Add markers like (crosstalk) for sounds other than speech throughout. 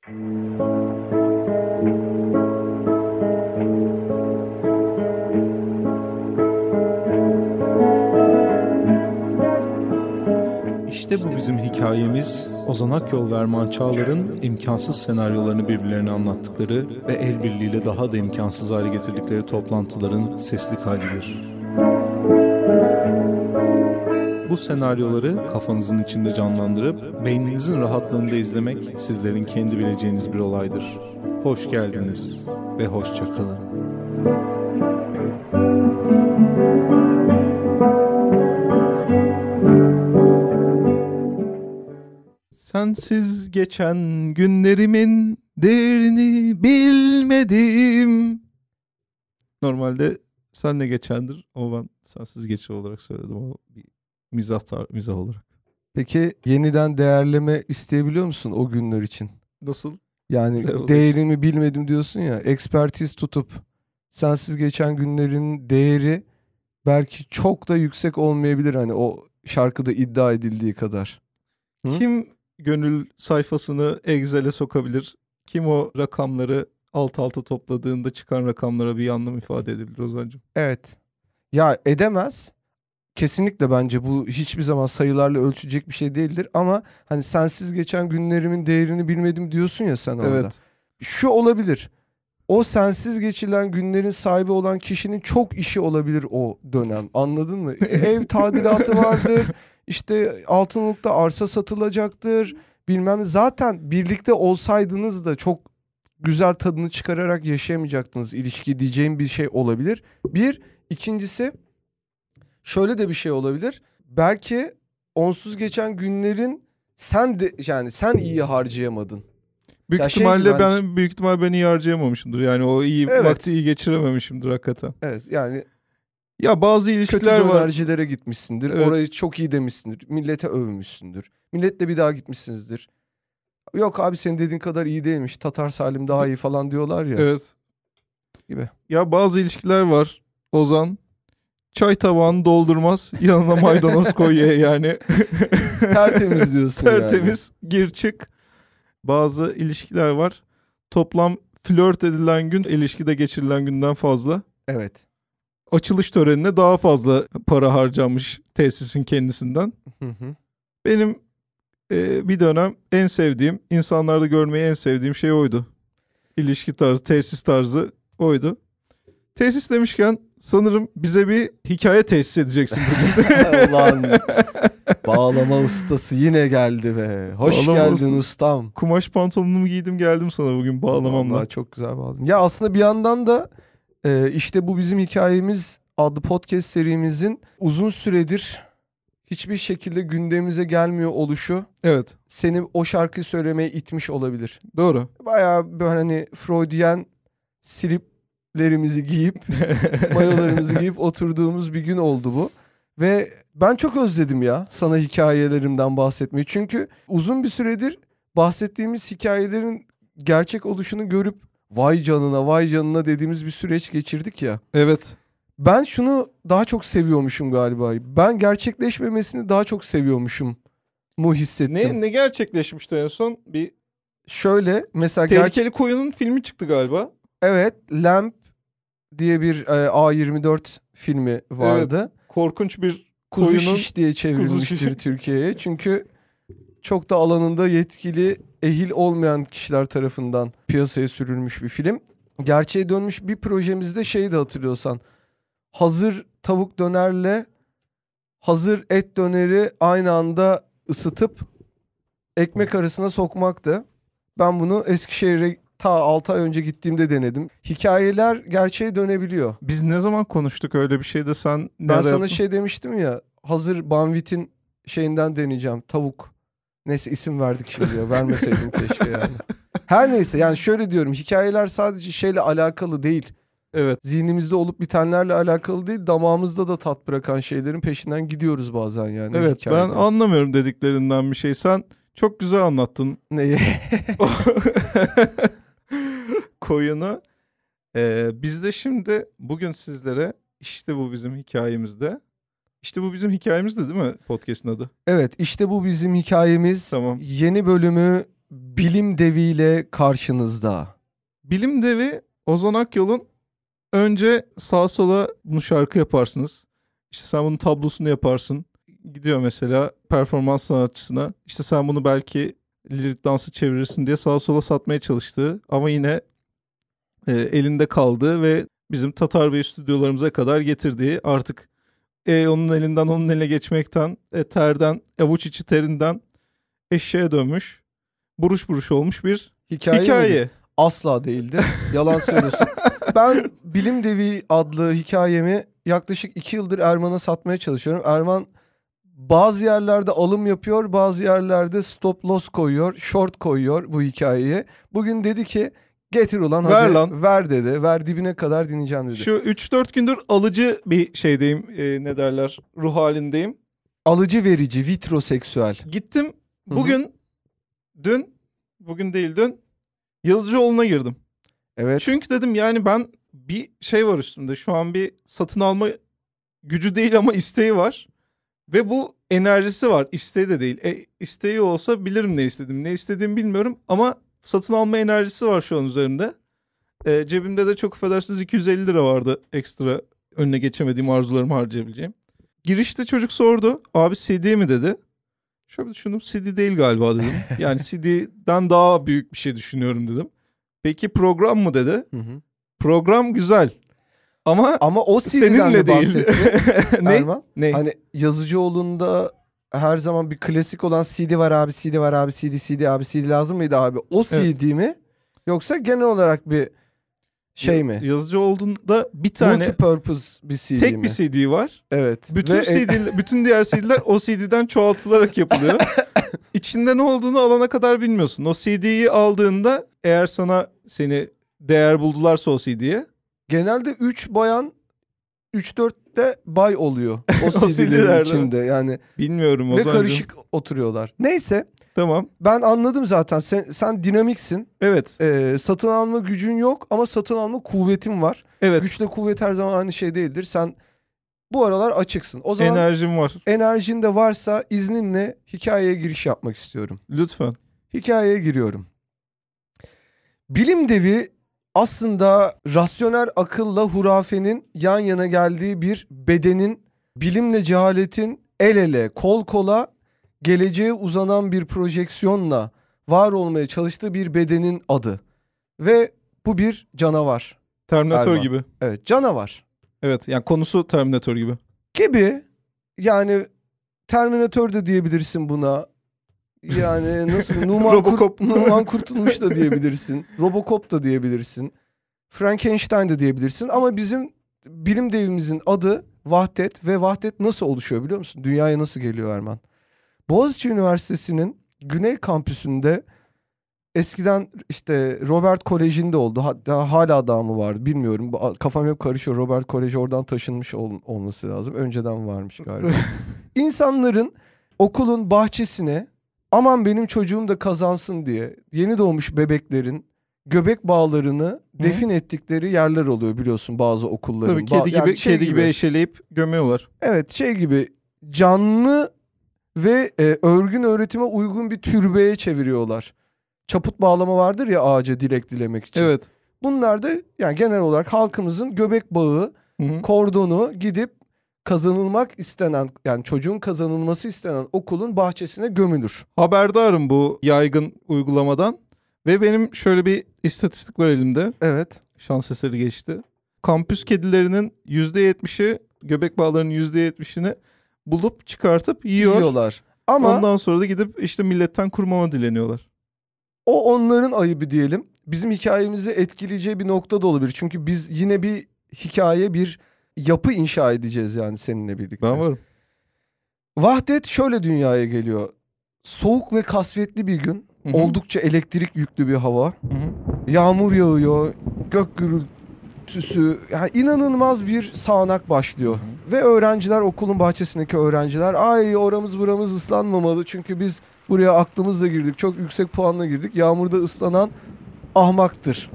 İşte bu bizim hikayemiz, Ozanak Yolverman Çağlar'ın imkansız senaryolarını birbirlerine anlattıkları ve el birliğiyle daha da imkansız hale getirdikleri toplantıların sesli kaydıdır. Bu senaryoları kafanızın içinde canlandırıp beyninizin rahatlığında izlemek sizlerin kendi bileceğiniz bir olaydır. Hoş geldiniz ve hoşça kalın. Sensiz geçen günlerimin değerini bilmedim. Normalde senle geçendir ama ben sensiz geçer olarak söyledim. O bir Mizah, tar mizah olarak. Peki yeniden değerleme isteyebiliyor musun o günler için? Nasıl? Yani ne değerimi bilmedim diyorsun ya. Ekspertiz tutup sensiz geçen günlerin değeri belki çok da yüksek olmayabilir hani o şarkıda iddia edildiği kadar. Hı? Kim gönül sayfasını Excel'e sokabilir? Kim o rakamları alt alta topladığında çıkan rakamlara bir anlam ifade edebilir Ozan'cığım? Evet. Ya edemez kesinlikle bence bu hiçbir zaman sayılarla ölçecek bir şey değildir ama hani sensiz geçen günlerimin değerini bilmedim diyorsun ya sen orada. Evet. Şu olabilir. O sensiz geçilen günlerin sahibi olan kişinin çok işi olabilir o dönem. Anladın mı? E, ev tadilatı vardır. (laughs) İşte Altınoluk'ta arsa satılacaktır. Bilmem zaten birlikte olsaydınız da çok güzel tadını çıkararak yaşayamayacaktınız ilişki diyeceğim bir şey olabilir. Bir, ikincisi şöyle de bir şey olabilir. Belki onsuz geçen günlerin sen de yani sen iyi harcayamadın. Büyük ya şey ihtimalle şey, ben yani... büyük ihtimal ben iyi harcayamamışımdır. Yani o iyi evet. vakti iyi geçirememişimdir hakikaten. Evet yani ya bazı ilişkiler kötü var. Kötü gitmişsindir. Evet. Orayı çok iyi demişsindir. Millete övmüşsündür. Milletle bir daha gitmişsinizdir. Yok abi senin dediğin kadar iyi değilmiş. Tatar Salim daha iyi falan diyorlar ya. Evet. Gibi. Ya bazı ilişkiler var. Ozan çay tabağını doldurmaz. Yanına maydanoz (laughs) koy ye yani. (laughs) Tertemiz diyorsun Tertemiz yani. gir çık. Bazı ilişkiler var. Toplam flört edilen gün ilişkide geçirilen günden fazla. Evet. Açılış törenine daha fazla para harcanmış tesisin kendisinden. Hı hı. Benim e, bir dönem en sevdiğim, insanlarda görmeyi en sevdiğim şey oydu. İlişki tarzı, tesis tarzı oydu. Tesis demişken sanırım bize bir hikaye tesis edeceksin bugün. (laughs) Lan bağlama ustası yine geldi be. Hoş bağlama geldin usta. ustam. Kumaş pantolonumu giydim geldim sana bugün bağlamamla. Vallahi çok güzel bağladın. Ya aslında bir yandan da e, işte bu bizim hikayemiz adlı podcast serimizin uzun süredir hiçbir şekilde gündemimize gelmiyor oluşu. Evet. Seni o şarkıyı söylemeye itmiş olabilir. Doğru. Bayağı böyle hani Freudian silip lerimizi giyip (laughs) mayolarımızı giyip oturduğumuz bir gün oldu bu. Ve ben çok özledim ya sana hikayelerimden bahsetmeyi. Çünkü uzun bir süredir bahsettiğimiz hikayelerin gerçek oluşunu görüp vay canına vay canına dediğimiz bir süreç geçirdik ya. Evet. Ben şunu daha çok seviyormuşum galiba. Ben gerçekleşmemesini daha çok seviyormuşum mu hissettim. Ne ne gerçekleşmişti en son? Bir şöyle mesela Tehlikeli ger- Koyun'un filmi çıktı galiba. Evet, Lamp diye bir e, A24 filmi vardı. Evet, korkunç bir kuzu koyunun, şiş diye çevrilmiştir Türkiye'ye. Çünkü çok da alanında yetkili ehil olmayan kişiler tarafından piyasaya sürülmüş bir film. Gerçeğe dönmüş bir projemizde şeyi de hatırlıyorsan. Hazır tavuk dönerle hazır et döneri aynı anda ısıtıp ekmek arasına sokmaktı. Ben bunu Eskişehir'e Ta 6 ay önce gittiğimde denedim. Hikayeler gerçeğe dönebiliyor. Biz ne zaman konuştuk öyle bir şeyde sen Ben sana yaptın? şey demiştim ya hazır Banvit'in şeyinden deneyeceğim tavuk. Neyse isim verdik şimdi ya vermeseydim keşke yani. (laughs) Her neyse yani şöyle diyorum hikayeler sadece şeyle alakalı değil. Evet. Zihnimizde olup bitenlerle alakalı değil damağımızda da tat bırakan şeylerin peşinden gidiyoruz bazen yani. Evet hikayeden. ben anlamıyorum dediklerinden bir şey. Sen çok güzel anlattın. Neyi? (laughs) (laughs) (laughs) koyunu. Ee, biz de şimdi bugün sizlere işte bu bizim hikayemizde. İşte bu bizim hikayemizde değil mi podcast'in adı? Evet işte bu bizim hikayemiz. Tamam. Yeni bölümü Bilim Devi ile karşınızda. Bilim Devi Ozan Akyol'un önce sağa sola bunu şarkı yaparsınız. İşte sen bunun tablosunu yaparsın. Gidiyor mesela performans sanatçısına. İşte sen bunu belki Lirik dansı çevirirsin diye sağa sola satmaya çalıştı. Ama yine e, elinde kaldı ve bizim Tatar Bey stüdyolarımıza kadar getirdiği artık e, onun elinden onun eline geçmekten, e, terden, avuç içi terinden eşeğe dönmüş, buruş buruş olmuş bir hikaye. hikaye. Asla değildi. Yalan söylüyorsun. (laughs) ben Bilim Devi adlı hikayemi yaklaşık iki yıldır Erman'a satmaya çalışıyorum. Erman bazı yerlerde alım yapıyor, bazı yerlerde stop loss koyuyor, short koyuyor bu hikayeyi. Bugün dedi ki getir ulan ver hadi lan. ver dedi. Ver dibine kadar dinleyeceğim dedi. Şu 3-4 gündür alıcı bir şeydeyim e, ne derler ruh halindeyim. Alıcı verici, vitroseksüel. Gittim bugün, Hı-hı. dün, bugün değil dün Yazıcıoğlu'na girdim. Evet. Çünkü dedim yani ben bir şey var üstümde şu an bir satın alma gücü değil ama isteği var. Ve bu enerjisi var. İsteği de değil. E, isteği olsa bilirim ne istedim. Ne istediğimi bilmiyorum ama satın alma enerjisi var şu an üzerimde. E, cebimde de çok affedersiniz 250 lira vardı ekstra önüne geçemediğim arzularımı harcayabileceğim. Girişte çocuk sordu. Abi CD mi dedi. Şöyle düşündüm CD değil galiba dedim. (laughs) Yani CD'den daha büyük bir şey düşünüyorum dedim. Peki program mı dedi. Hı hı. Program güzel. Ama ama o seninle değil. (laughs) ne? Erman. Ne? Hani Yazıcıoğlu'nda her zaman bir klasik olan CD var abi, CD var abi, CD, CD abi, CD lazım mıydı abi? O CD evet. mi? Yoksa genel olarak bir şey mi? Yazıcı olduğunda bir tane multi-purpose bir CD tek mi? bir CD var. Evet. Bütün Ve, CD (laughs) bütün diğer CD'ler o CD'den çoğaltılarak yapılıyor. (laughs) İçinde ne olduğunu alana kadar bilmiyorsun. O CD'yi aldığında eğer sana seni değer buldularsa o CD'ye genelde 3 bayan 3 de bay oluyor. (laughs) O, o CD'lerin içinde yani. Bilmiyorum o zaman. Ve karışık oturuyorlar. Neyse. Tamam. Ben anladım zaten. Sen, sen dinamiksin. Evet. Ee, satın alma gücün yok ama satın alma kuvvetin var. Evet. Güçle kuvvet her zaman aynı şey değildir. Sen bu aralar açıksın. O zaman enerjim var. Enerjin de varsa izninle hikayeye giriş yapmak istiyorum. Lütfen. Hikayeye giriyorum. Bilim devi aslında rasyonel akılla hurafenin yan yana geldiği bir bedenin bilimle cehaletin el ele, kol kola geleceğe uzanan bir projeksiyonla var olmaya çalıştığı bir bedenin adı. Ve bu bir canavar. Terminator gibi. Evet, canavar. Evet, yani konusu Terminator gibi. Gibi. Yani Terminator da diyebilirsin buna. Yani nasıl (laughs) Numan, Robocop. Kurt, (laughs) Numan Kurtulmuş da diyebilirsin. Robocop da diyebilirsin. Frankenstein de diyebilirsin ama bizim bilim devimizin adı vahdet ve vahdet nasıl oluşuyor biliyor musun? Dünyaya nasıl geliyor Erman? Boğaziçi Üniversitesi'nin Güney Kampüsü'nde eskiden işte Robert Koleji'nde oldu. Hatta hala daha mı var bilmiyorum. Kafam hep karışıyor. Robert Koleji oradan taşınmış ol- olması lazım. Önceden varmış galiba. (laughs) İnsanların okulun bahçesine aman benim çocuğum da kazansın diye yeni doğmuş bebeklerin göbek bağlarını Hı. defin ettikleri yerler oluyor biliyorsun bazı okulların. Tabii kedi gibi yani şey kedi gibi, gibi eşeleyip gömüyorlar. Evet şey gibi canlı ve e, örgün öğretime uygun bir türbeye çeviriyorlar. Çaput bağlama vardır ya ağaca dilek dilemek için. Evet. Bunlar da yani genel olarak halkımızın göbek bağı, Hı-hı. kordonu gidip kazanılmak istenen yani çocuğun kazanılması istenen okulun bahçesine gömülür. Haberdarım bu yaygın uygulamadan ve benim şöyle bir istatistik var elimde. Evet. Şans eseri geçti. Kampüs kedilerinin %70'i göbek bağlarının %70'ini bulup çıkartıp yiyor. Yiyorlar. Ama ondan sonra da gidip işte milletten kurmama dileniyorlar. O onların ayıbı diyelim. Bizim hikayemizi etkileyeceği bir nokta da olabilir. Çünkü biz yine bir hikaye bir yapı inşa edeceğiz yani seninle birlikte. Ben varım. Vahdet şöyle dünyaya geliyor. Soğuk ve kasvetli bir gün. Hı-hı. Oldukça elektrik yüklü bir hava. Hı-hı. Yağmur yağıyor. Gök gürültüsü. Yani inanılmaz bir sağanak başlıyor. Hı-hı. Ve öğrenciler okulun bahçesindeki öğrenciler ay oramız buramız ıslanmamalı. Çünkü biz buraya aklımızla girdik. Çok yüksek puanla girdik. Yağmurda ıslanan ahmaktır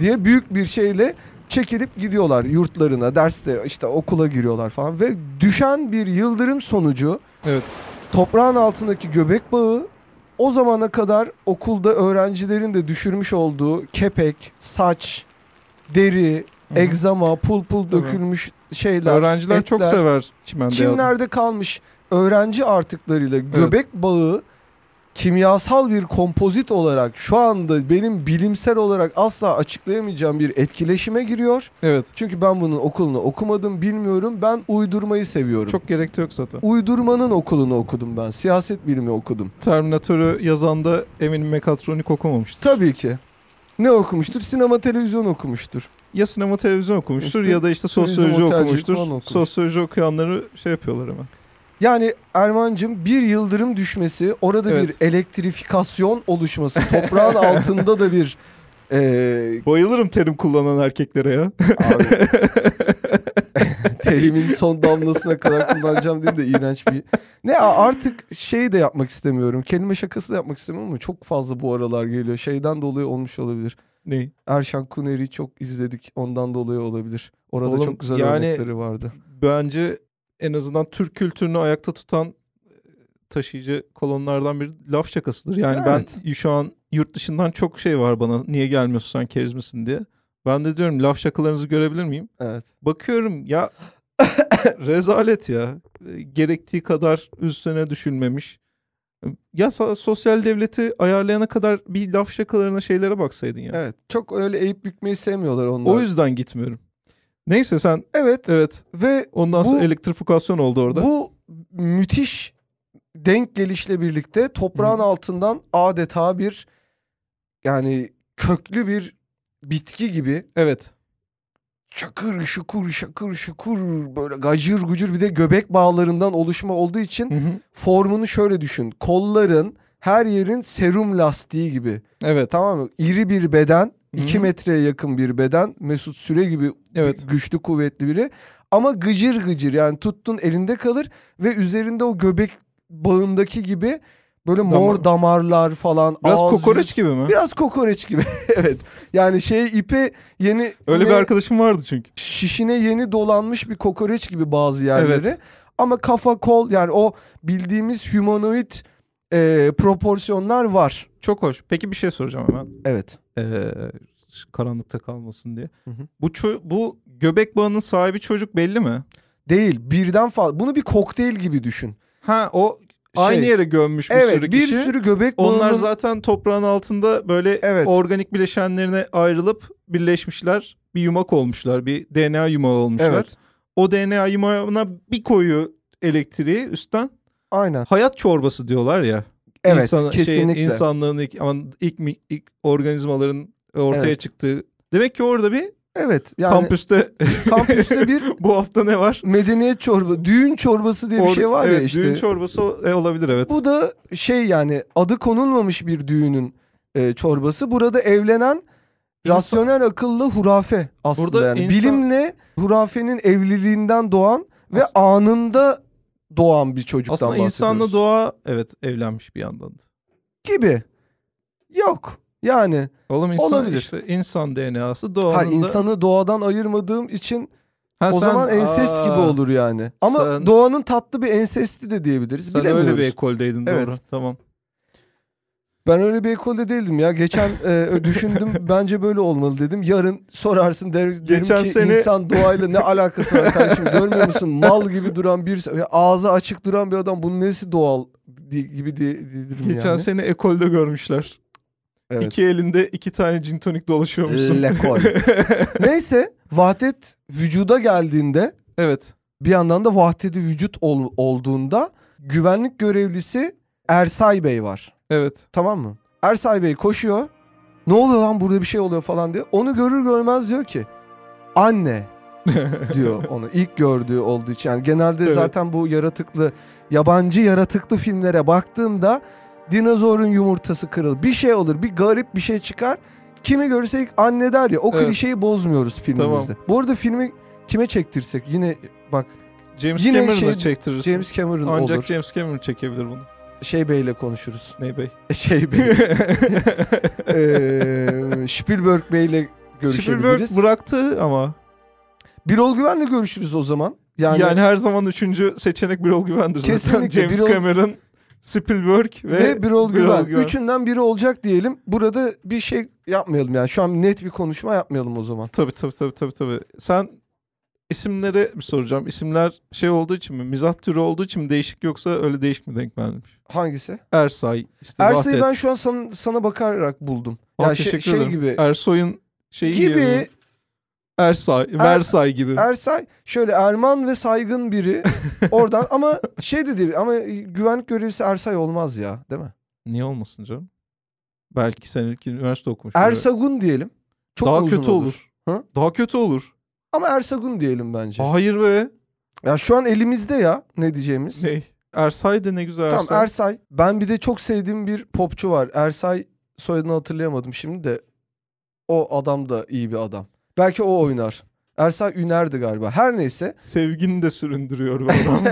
diye büyük bir şeyle çekilip gidiyorlar yurtlarına, derste işte okula giriyorlar falan ve düşen bir yıldırım sonucu evet. toprağın altındaki göbek bağı o zamana kadar okulda öğrencilerin de düşürmüş olduğu kepek, saç, deri, Hı. egzama, pul pul Tabii. dökülmüş şeyler. Öğrenciler etler, çok sever çimende. Çimlerde kalmış öğrenci artıklarıyla göbek evet. bağı kimyasal bir kompozit olarak şu anda benim bilimsel olarak asla açıklayamayacağım bir etkileşime giriyor. Evet. Çünkü ben bunun okulunu okumadım, bilmiyorum. Ben uydurmayı seviyorum. Çok gerek yok zaten. Uydurmanın okulunu okudum ben. Siyaset bilimi okudum. Terminatörü yazan da eminim mekatronik okumamıştır. Tabii ki. Ne okumuştur? Sinema televizyon okumuştur. Ya sinema televizyon okumuştur işte, ya da işte sosyoloji okumuştur. okumuştur. Sosyoloji okuyanları şey yapıyorlar hemen. Yani Erman'cığım bir yıldırım düşmesi, orada evet. bir elektrifikasyon oluşması, toprağın altında da bir... E... Bayılırım terim kullanan erkeklere ya. (laughs) Terimin son damlasına kadar kullanacağım diye de iğrenç bir... Ne artık şeyi de yapmak istemiyorum. Kelime şakası da yapmak istemiyorum ama çok fazla bu aralar geliyor. Şeyden dolayı olmuş olabilir. Ne? Erşan Kuner'i çok izledik. Ondan dolayı olabilir. Orada Oğlum, çok güzel yani, örnekleri vardı. Bence en azından Türk kültürünü ayakta tutan e, taşıyıcı kolonlardan biri laf şakasıdır. Yani evet. ben şu an yurt dışından çok şey var bana niye gelmiyorsun sen keriz misin diye. Ben de diyorum laf şakalarınızı görebilir miyim? Evet. Bakıyorum ya (laughs) rezalet ya. E, gerektiği kadar üstüne düşünmemiş. Ya sosyal devleti ayarlayana kadar bir laf şakalarına şeylere baksaydın ya. Evet. Çok öyle eğip bükmeyi sevmiyorlar onlar. O yüzden gitmiyorum. Neyse sen Evet. evet Ve ondan sonra elektrifikasyon oldu orada. bu müthiş denk gelişle birlikte toprağın altından adeta bir yani köklü bir bitki gibi Evet. şakır şukur şakır şukur böyle gacır gucur bir de göbek bağlarından oluşma olduğu için Hı hı. formunu şöyle düşün. Kolların her yerin serum lastiği gibi. Evet. Tamam mı? İri bir beden 2 metreye yakın bir beden. Mesut Süre gibi evet. güçlü kuvvetli biri. Ama gıcır gıcır yani tuttun elinde kalır ve üzerinde o göbek bağındaki gibi böyle Damar. mor damarlar falan. Biraz ağız, kokoreç gibi mi? Biraz kokoreç gibi (laughs) evet. Yani şey ipe yeni... Öyle bir arkadaşım vardı çünkü. Şişine yeni dolanmış bir kokoreç gibi bazı yerleri. Evet. Ama kafa kol yani o bildiğimiz humanoid e, proporsiyonlar var. Çok hoş. Peki bir şey soracağım hemen. Evet. Ee, karanlıkta kalmasın diye. Hı hı. Bu bu göbek bağının sahibi çocuk belli mi? Değil. Birden fazla. Bunu bir kokteyl gibi düşün. Ha o şey, aynı yere gömmüş bir evet, sürü kişi. Evet bir sürü göbek bağının... Onlar zaten toprağın altında böyle evet. organik bileşenlerine ayrılıp birleşmişler. Bir yumak olmuşlar. Bir DNA yumağı olmuşlar. Evet. O DNA yumağına bir koyu elektriği üstten. Aynen. Hayat çorbası diyorlar ya. Evet, insan, şey, kesinlikle. Şeyin, insanlığın ilk, ilk, ilk organizmaların ortaya evet. çıktığı. Demek ki orada bir Evet. Yani kampüste (laughs) kampüste bir (laughs) bu hafta ne var? Medeniyet çorba, düğün çorbası diye Or, bir şey var evet, ya işte. Düğün çorbası e, olabilir evet. Bu da şey yani adı konulmamış bir düğünün e, çorbası. Burada evlenen insan... rasyonel akıllı hurafe aslında Burada yani insan... bilimle hurafenin evliliğinden doğan ve anında doğan bir çocuktan Aslında bahsediyoruz. Aslında insanla doğa evet evlenmiş bir yandan. Gibi. Yok. Yani Oğlum insan, olabilir. işte insan DNA'sı doğanın ha, insanı doğadan ayırmadığım için ha, o sen, zaman ensest aa, gibi olur yani. Ama sen, doğanın tatlı bir ensesti de diyebiliriz. Sen öyle bir ekoldeydin evet. doğru. Tamam. Ben öyle bir ekolde değildim ya. Geçen e, düşündüm (laughs) bence böyle olmalı dedim. Yarın sorarsın der, derim Geçen ki sene... insan doğayla ne alakası var kardeşim görmüyor musun? Mal gibi duran bir ağzı açık duran bir adam bunun nesi doğal gibi diye, diyebilirim Geçen yani. sene ekolde görmüşler. Evet. İki elinde iki tane cin tonik dolaşıyormuşsun. Lekol. (laughs) Neyse vahdet vücuda geldiğinde evet. bir yandan da vahdeti vücut ol, olduğunda güvenlik görevlisi Ersay Bey var. Evet. Tamam mı? Ersay Bey koşuyor. Ne oluyor lan burada bir şey oluyor falan diye. Onu görür görmez diyor ki anne (laughs) diyor onu. İlk gördüğü olduğu için. Yani genelde evet. zaten bu yaratıklı yabancı yaratıklı filmlere baktığında dinozorun yumurtası kırıl. Bir şey olur. Bir garip bir şey çıkar. Kimi görürsek anne der ya. O evet. klişeyi bozmuyoruz filmimizde. Tamam. Bu arada filmi kime çektirsek yine bak James Cameron'ı şey, çektirirsin. James Cameron Ancak olur. James Cameron çekebilir bunu şey beyle konuşuruz. Ne bey? E, şey bey. ee, (laughs) Spielberg beyle görüşebiliriz. Spielberg bıraktı ama. Birol Güven'le görüşürüz o zaman. Yani, yani her zaman üçüncü seçenek Birol Güven'dir zaten. Kesinlikle. James Birol... Cameron, Spielberg ve, ve Birol, Güven. Birol Güven. Üçünden biri olacak diyelim. Burada bir şey yapmayalım yani. Şu an net bir konuşma yapmayalım o zaman. Tabii tabii tabii tabii. tabii. Sen isimlere bir soracağım. İsimler şey olduğu için mi? Mizah türü olduğu için mi değişik yoksa öyle değişik mi denk gelmiş? Hangisi? Ersay. Işte Ersay'ı Vahdet. ben şu an sana, sana bakarak buldum. Aa, yani şey, teşekkür şey, ederim. Şey gibi. Ersoy'un şeyi gibi. Er- gibi. Ersay, er, gibi. Ersay şöyle Erman ve saygın biri (laughs) oradan ama şey dedi ama güvenlik görevlisi Ersay olmaz ya değil mi? Niye olmasın canım? Belki senelik üniversite okumuş. Ersagun diyelim. Çok Daha kötü olur. olur. Ha? Daha kötü olur. Ama Ersagun diyelim bence. Hayır be. Ya şu an elimizde ya ne diyeceğimiz. Ney? Ersay de ne güzel Ersay. Tamam Ersay. Ben bir de çok sevdiğim bir popçu var. Ersay soyadını hatırlayamadım şimdi de. O adam da iyi bir adam. Belki o oynar. Ersay Üner'di galiba. Her neyse. Sevgini de süründürüyor bu (laughs) adam.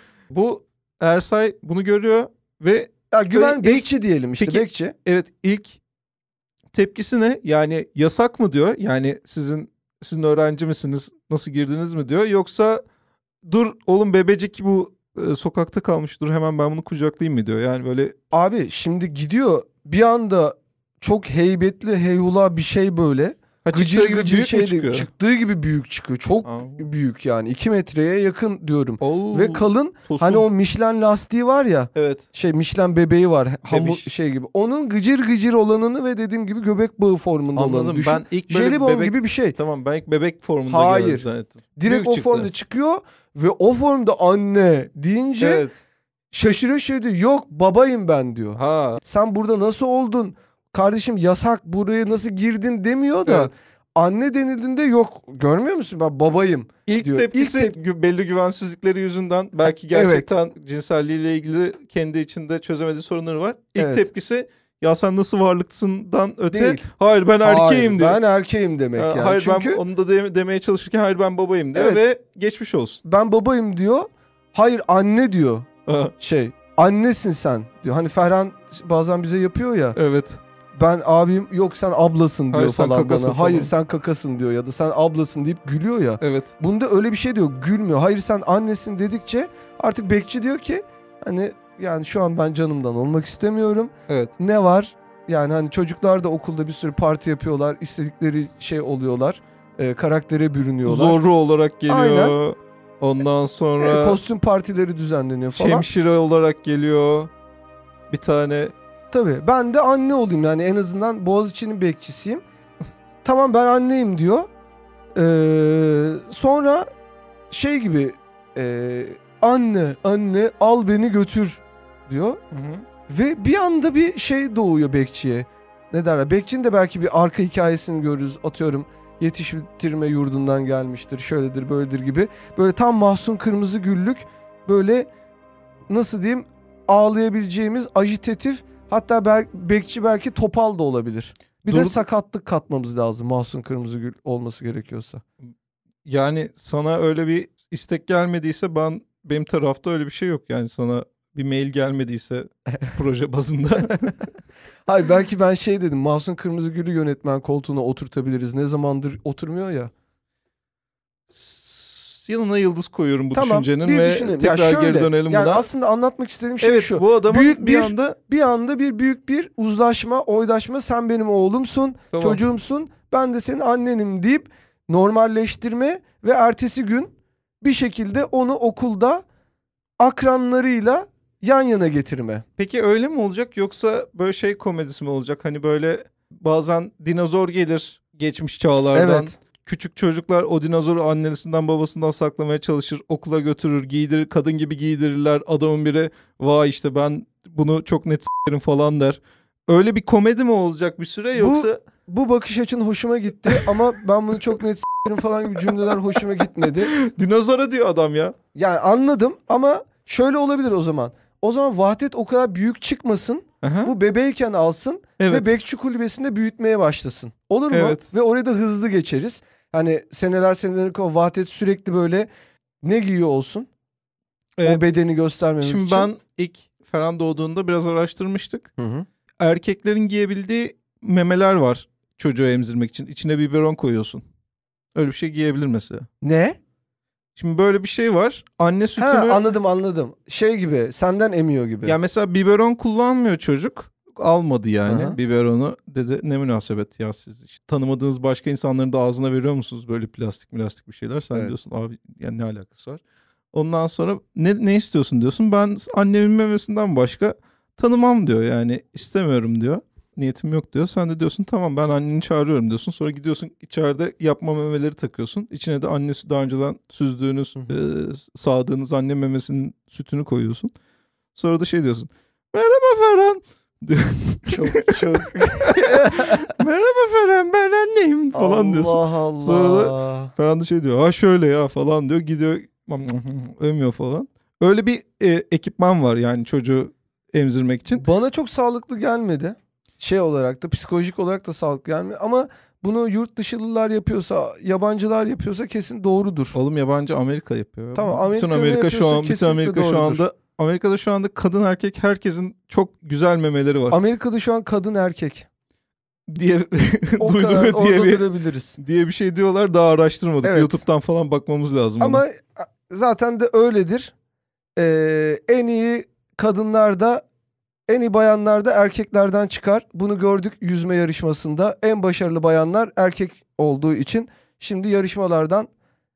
(laughs) bu Ersay bunu görüyor ve ya güven böyle, bekçi ilk, diyelim işte peki, bekçi. Evet ilk tepkisi ne? Yani yasak mı diyor? Yani sizin sizin öğrenci misiniz? Nasıl girdiniz mi diyor? Yoksa dur oğlum bebecik bu e, sokakta kalmış dur hemen ben bunu kucaklayayım mı diyor. Yani böyle Abi şimdi gidiyor bir anda çok heybetli heyula bir şey böyle. Ha, çıktığı gibi büyük mü şey de- çıkıyor? Çıktığı gibi büyük çıkıyor. Çok Aa. büyük yani 2 metreye yakın diyorum. Oo, Ve kalın tosun. hani o Michelin lastiği var ya Evet. şey Michelin bebeği var hamur şey gibi. Onun gıcır gıcır olanını ve dediğim gibi göbek bağı formunda olanı düşün. Ben ilk böyle bebek gibi bir şey. Tamam ben ilk bebek formunda Hayır. geldi zannettim. Direkt Büyük o çıktı. çıkıyor ve o formda anne deyince evet. şaşırıyor şey diyor. Yok babayım ben diyor. Ha. Sen burada nasıl oldun? Kardeşim yasak buraya nasıl girdin demiyor da. Evet. Anne denildiğinde yok görmüyor musun ben babayım İlk diyor. tepkisi İlk tep- belli güvensizlikleri yüzünden belki gerçekten evet. cinselliğiyle ilgili kendi içinde çözemediği sorunları var. İlk evet. tepkisi ya sen nasıl varlıksından öte Değil. hayır ben erkeğim diyor. Ben erkeğim demek yani. Hayır Çünkü... ben onu da de- demeye çalışırken hayır ben babayım diyor evet, ve geçmiş olsun. Ben babayım diyor. Hayır anne diyor. Şey annesin sen diyor. Hani Ferhan bazen bize yapıyor ya. Evet. Ben abim yok sen ablasın diyor Hayır, falan sen bana. Falan. Hayır sen kakasın diyor ya da sen ablasın deyip gülüyor ya. Evet. Bunda öyle bir şey diyor. Gülmüyor. Hayır sen annesin dedikçe artık bekçi diyor ki hani yani şu an ben canımdan olmak istemiyorum. Evet. Ne var? Yani hani çocuklar da okulda bir sürü parti yapıyorlar. istedikleri şey oluyorlar. E, karaktere bürünüyorlar. Zorlu olarak geliyor. Aynen. Ondan sonra... E, kostüm partileri düzenleniyor falan. Şemşire olarak geliyor. Bir tane... Tabii ben de anne olayım yani en azından Boğaziçi'nin bekçisiyim. (laughs) tamam ben anneyim diyor. Ee, sonra şey gibi e, anne anne al beni götür diyor. Hı hı. Ve bir anda bir şey doğuyor bekçiye. Ne derler? Bekçinin de belki bir arka hikayesini görürüz. Atıyorum yetiştirme yurdundan gelmiştir. Şöyledir, böyledir gibi. Böyle tam mahzun kırmızı güllük böyle nasıl diyeyim ağlayabileceğimiz ajitatif hatta bel bekçi belki topal da olabilir. Bir Dur. de sakatlık katmamız lazım mahzun kırmızı gül olması gerekiyorsa. Yani sana öyle bir istek gelmediyse ben benim tarafta öyle bir şey yok yani sana bir mail gelmediyse (laughs) proje bazında. (laughs) Hayır belki ben şey dedim. Mahsun Kırmızıgül'ü yönetmen koltuğuna oturtabiliriz. Ne zamandır oturmuyor ya. Yılına yıldız koyuyorum bu tamam, düşüncenin ve düşünelim. tekrar ya şöyle, geri dönelim yani buna. Aslında anlatmak istediğim şey evet, şu. bu adamın büyük bir, bir anda... Bir anda bir büyük bir uzlaşma, oydaşma. Sen benim oğlumsun, tamam. çocuğumsun. Ben de senin annenim deyip normalleştirme ve ertesi gün bir şekilde onu okulda akranlarıyla yan yana getirme. Peki öyle mi olacak yoksa böyle şey komedisi mi olacak? Hani böyle bazen dinozor gelir geçmiş çağlardan. Evet. Küçük çocuklar o dinozoru annesinden babasından saklamaya çalışır. Okula götürür, giydirir, kadın gibi giydirirler. Adamın biri vay işte ben bunu çok net s**erim falan der. Öyle bir komedi mi olacak bir süre yoksa? Bu bu bakış açın hoşuma gitti (laughs) ama ben bunu çok net s**erim falan gibi cümleler hoşuma gitmedi. Dinozora diyor adam ya. Yani anladım ama şöyle olabilir o zaman. O zaman Vahdet o kadar büyük çıkmasın. Aha. Bu bebeyken alsın evet. ve bekçi kulübesinde büyütmeye başlasın. Olur mu? Evet. Ve oraya da hızlı geçeriz. Hani seneler seneler o Vahdet sürekli böyle ne giyiyor olsun? Ee, o bedeni göstermemek şimdi için. Şimdi ben ilk Ferhan doğduğunda biraz araştırmıştık. Hı hı. Erkeklerin giyebildiği memeler var çocuğu emzirmek için. İçine biberon koyuyorsun. Öyle bir şey giyebilir mesela. Ne? Şimdi böyle bir şey var. Anne sütünü... Ha, anladım anladım. Şey gibi senden emiyor gibi. Ya mesela biberon kullanmıyor çocuk. Almadı yani Aha. biberonu. Dedi ne münasebet ya siz işte, tanımadığınız başka insanların da ağzına veriyor musunuz böyle plastik plastik bir şeyler? Sen evet. diyorsun abi yani ne alakası var? Ondan sonra ne, ne istiyorsun diyorsun. Ben annemin memesinden başka tanımam diyor yani istemiyorum diyor niyetim yok diyor. Sen de diyorsun tamam ben anneni çağırıyorum diyorsun. Sonra gidiyorsun içeride yapma memeleri takıyorsun. İçine de annesi daha önceden süzdüğünüz, e, sağdığınız anne memesinin sütünü koyuyorsun. Sonra da şey diyorsun. Merhaba Ferhan. (laughs) çok çok. (laughs) Merhaba Ferhan ben anneyim falan Allah diyorsun. Allah. Sonra da Ferhan da şey diyor. Ha şöyle ya falan diyor. Gidiyor ömüyor falan. Öyle bir e, ekipman var yani çocuğu emzirmek için. Bana çok sağlıklı gelmedi şey olarak da psikolojik olarak da sağlıklı yani ama bunu yurt dışılılar yapıyorsa, yabancılar yapıyorsa kesin doğrudur. Oğlum yabancı Amerika yapıyor. Tamam Amerika bütün Amerika şu an bütün Amerika doğrudur. şu anda Amerika'da şu anda kadın erkek herkesin çok güzel memeleri var. Amerika'da şu an kadın erkek diye (laughs) duydum diye bir, diye bir şey diyorlar daha araştırmadık. Evet. YouTube'dan falan bakmamız lazım. Ama ona. zaten de öyledir. Ee, en iyi kadınlar da. En iyi bayanlar da erkeklerden çıkar. Bunu gördük yüzme yarışmasında. En başarılı bayanlar erkek olduğu için şimdi yarışmalardan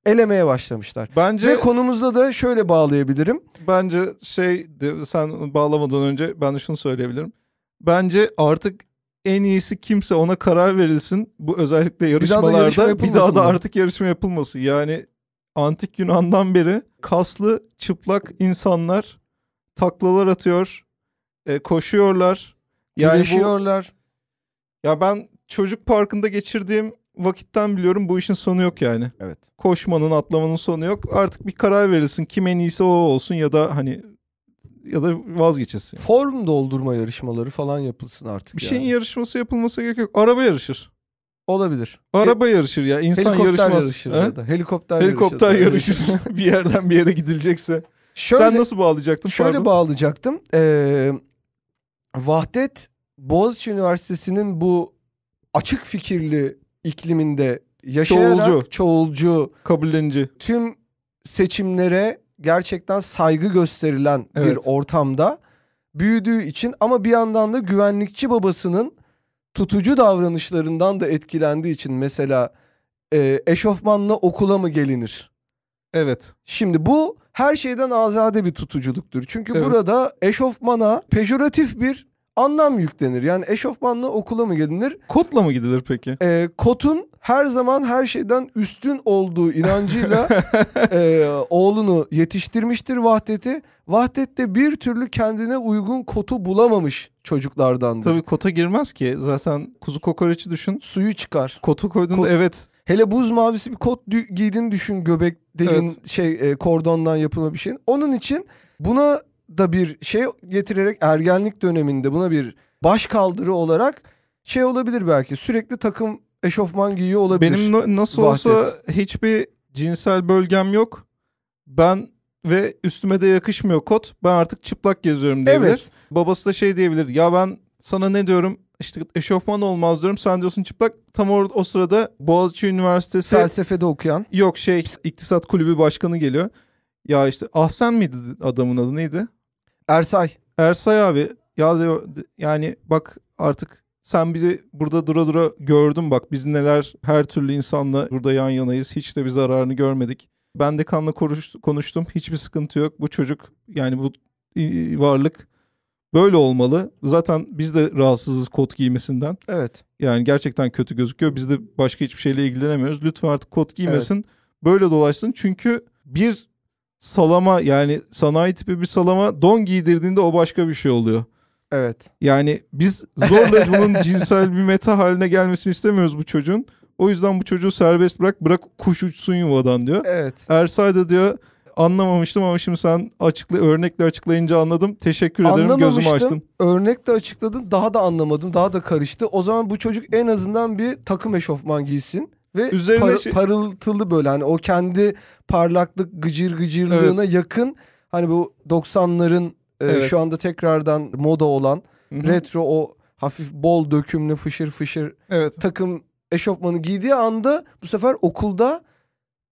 elemeye başlamışlar. Bence Ve konumuzda da şöyle bağlayabilirim. bence şey sen bağlamadan önce ben de şunu söyleyebilirim. Bence artık en iyisi kimse ona karar verilsin. Bu özellikle daha da yarışma yarışmalarda bir daha da artık yarışma yapılması. Yani antik Yunan'dan beri kaslı, çıplak insanlar taklalar atıyor e, koşuyorlar. Yani Güreşiyorlar. ya ben çocuk parkında geçirdiğim vakitten biliyorum bu işin sonu yok yani. Evet. Koşmanın, atlamanın sonu yok. Artık bir karar verirsin. Kim en iyisi o olsun ya da hani ya da vazgeçesin. Yani. Form doldurma yarışmaları falan yapılsın artık. Bir yani. şeyin yarışması yapılması gerek yok. Araba yarışır. Olabilir. Araba He yarışır ya. İnsan Helikopter yarışmaz. Yarışır ya da. Helikopter, Helikopter yarışır. yarışır. (laughs) bir yerden bir yere gidilecekse. Şöyle, Sen nasıl bağlayacaktın? Şöyle pardon? bağlayacaktım. Ee, Vahdet Boğaziçi Üniversitesi'nin bu açık fikirli ikliminde yaşayarak çoğulcu, çoğulcu kabullenici tüm seçimlere gerçekten saygı gösterilen evet. bir ortamda büyüdüğü için ama bir yandan da güvenlikçi babasının tutucu davranışlarından da etkilendiği için mesela e, eşofmanla okula mı gelinir? Evet. Şimdi bu her şeyden azade bir tutuculuktur. Çünkü evet. burada eşofmana pejoratif bir anlam yüklenir. Yani eşofmanla okula mı gelinir? Kotla mı gidilir peki? Ee, kotun her zaman her şeyden üstün olduğu inancıyla (laughs) e, oğlunu yetiştirmiştir Vahdet'i. Vahdet de bir türlü kendine uygun kotu bulamamış çocuklardandır. Tabii kota girmez ki. Zaten kuzu kokoreçi düşün. Suyu çıkar. Kotu koyduğunda Ko- evet Hele buz mavisi bir kot giydiğini düşün göbek dediğin evet. şey e, kordondan yapılma bir şeyin. Onun için buna da bir şey getirerek ergenlik döneminde buna bir baş kaldırı olarak şey olabilir belki. Sürekli takım eşofman giyiyor olabilir. Benim na- nasıl Vahdet. olsa hiçbir cinsel bölgem yok. Ben ve üstüme de yakışmıyor kot. Ben artık çıplak geziyorum diyebilir. Evet. Babası da şey diyebilir. Ya ben sana ne diyorum işte eşofman olmaz diyorum. Sen diyorsun çıplak. Tam orada o sırada Boğaziçi Üniversitesi... Felsefede okuyan. Yok şey iktisat kulübü başkanı geliyor. Ya işte Ahsen miydi adamın adı neydi? Ersay. Ersay abi ya yani bak artık sen bir de burada dura dura gördün bak biz neler her türlü insanla burada yan yanayız. Hiç de bir zararını görmedik. Ben de kanla konuştum. Hiçbir sıkıntı yok. Bu çocuk yani bu varlık Böyle olmalı. Zaten biz de rahatsızız kot giymesinden. Evet. Yani gerçekten kötü gözüküyor. Biz de başka hiçbir şeyle ilgilenemiyoruz. Lütfen artık kot giymesin. Evet. Böyle dolaşsın. Çünkü bir salama yani sanayi tipi bir salama don giydirdiğinde o başka bir şey oluyor. Evet. Yani biz zorla (laughs) bunun cinsel bir meta haline gelmesini istemiyoruz bu çocuğun. O yüzden bu çocuğu serbest bırak. Bırak kuş uçsun yuvadan diyor. Evet. Ersay da diyor anlamamıştım ama şimdi sen açıkla örnekle açıklayınca anladım. Teşekkür ederim gözümü açtın. Örnekle açıkladın daha da anlamadım daha da karıştı. O zaman bu çocuk en azından bir takım eşofman giysin. Ve Üzerine par- şey... parıltılı böyle hani o kendi parlaklık gıcır gıcırlığına evet. yakın hani bu 90'ların e, evet. e, şu anda tekrardan moda olan Hı-hı. retro o hafif bol dökümlü fışır fışır evet. takım eşofmanı giydiği anda bu sefer okulda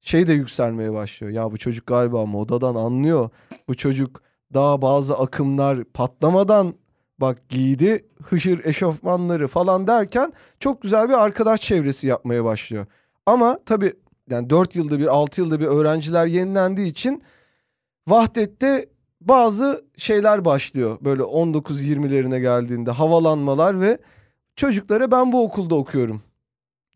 şey de yükselmeye başlıyor. Ya bu çocuk galiba modadan anlıyor. Bu çocuk daha bazı akımlar patlamadan bak giydi hışır eşofmanları falan derken çok güzel bir arkadaş çevresi yapmaya başlıyor. Ama tabii yani 4 yılda bir 6 yılda bir öğrenciler yenilendiği için Vahdet'te bazı şeyler başlıyor. Böyle 19-20'lerine geldiğinde havalanmalar ve çocuklara ben bu okulda okuyorum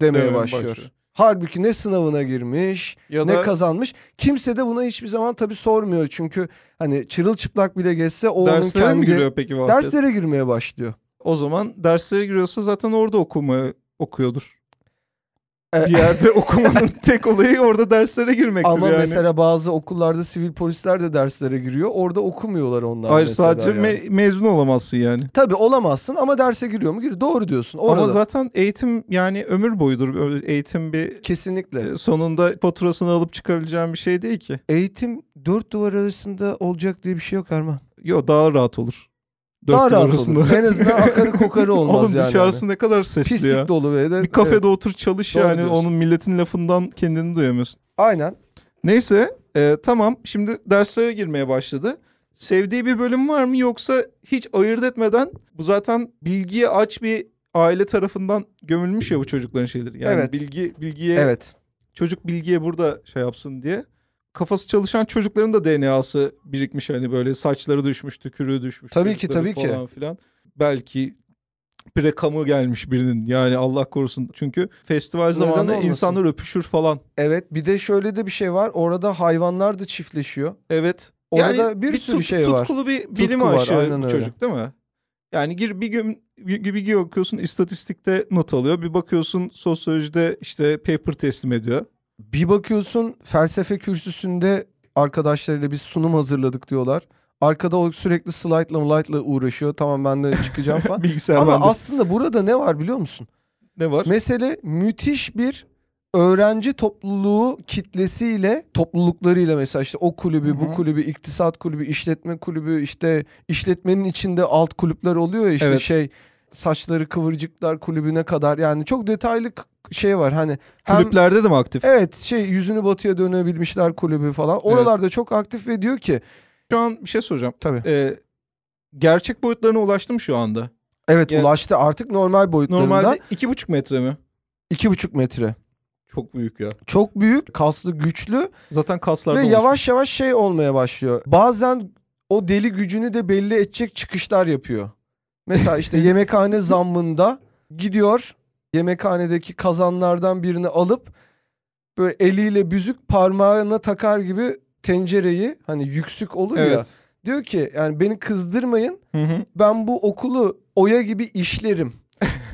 demeye Demem başlıyor. başlıyor. Halbuki ne sınavına girmiş, ya ne da... kazanmış. Kimse de buna hiçbir zaman tabii sormuyor. Çünkü hani çırılçıplak bile geçse o derslere onun kendi... mi giriyor peki? Derslere girmeye başlıyor. O zaman derslere giriyorsa zaten orada okuma okuyordur. E, bir yerde (laughs) okumanın tek olayı orada derslere girmektir Ama yani. mesela bazı okullarda sivil polisler de derslere giriyor. Orada okumuyorlar onlar Hayır mesela sadece yani. me- mezun olamazsın yani. Tabii olamazsın ama derse giriyor mu? Giriyor. Doğru diyorsun. Orada. Ama zaten eğitim yani ömür boyudur. Eğitim bir kesinlikle e, sonunda faturasını alıp çıkabileceğin bir şey değil ki. Eğitim dört duvar arasında olacak diye bir şey yok Erman. Yok daha rahat olur. Daha rahat olur. en azından akarı kokarı (laughs) olmaz Oğlum yani. dışarısı hani. ne kadar sesli Pislik ya. dolu ve de. Bir kafede evet. otur çalış Doğru yani diyorsun. onun milletin lafından kendini duyamıyorsun. Aynen. Neyse e, tamam şimdi derslere girmeye başladı. Sevdiği bir bölüm var mı yoksa hiç ayırt etmeden bu zaten bilgiye aç bir aile tarafından gömülmüş ya bu çocukların şeyleri. Yani evet. bilgi bilgiye Evet. Çocuk bilgiye burada şey yapsın diye kafası çalışan çocukların da DNA'sı birikmiş hani böyle saçları düşmüş, tükürüğü düşmüş. Tabii ki tabii falan ki. Filan. Belki prekamı gelmiş birinin yani Allah korusun. Çünkü festival zamanında insanlar öpüşür falan. Evet bir de şöyle de bir şey var orada hayvanlar da çiftleşiyor. Evet. Orada yani bir, bir sürü tut, şey var. Tutkulu bir bilim Tutku aşığı var, bu öyle. çocuk değil mi? Yani gir bir gün bir bilgi okuyorsun istatistikte not alıyor. Bir bakıyorsun sosyolojide işte paper teslim ediyor. Bir bakıyorsun felsefe kürsüsünde arkadaşlarıyla bir sunum hazırladık diyorlar. Arkada o sürekli slide'la light'la uğraşıyor. Tamam ben de çıkacağım (laughs) falan. Bilgisayar Ama bende. aslında burada ne var biliyor musun? Ne var? Mesele müthiş bir öğrenci topluluğu kitlesiyle topluluklarıyla mesela işte o kulübü, Hı-hı. bu kulübü, iktisat kulübü, işletme kulübü işte işletmenin içinde alt kulüpler oluyor ya işte evet. şey saçları kıvırcıklar kulübüne kadar yani çok detaylı şey var hani. Hem, Kulüplerde de mi aktif? Evet şey yüzünü batıya dönebilmişler kulübü falan. Oralarda evet. çok aktif ve diyor ki. Şu an bir şey soracağım. tabi Ee, gerçek boyutlarına ulaştım şu anda. Evet yani, ulaştı artık normal boyutlarında. Normalde iki buçuk metre mi? İki buçuk metre. Çok büyük ya. Çok büyük, kaslı, güçlü. Zaten kaslar Ve olsun. yavaş yavaş şey olmaya başlıyor. Bazen o deli gücünü de belli edecek çıkışlar yapıyor. Mesela işte (laughs) yemekhane zammında gidiyor yemekhanedeki kazanlardan birini alıp böyle eliyle büzük parmağına takar gibi tencereyi hani yüksük olur evet. ya. Diyor ki yani beni kızdırmayın. Hı hı. Ben bu okulu oya gibi işlerim. (laughs)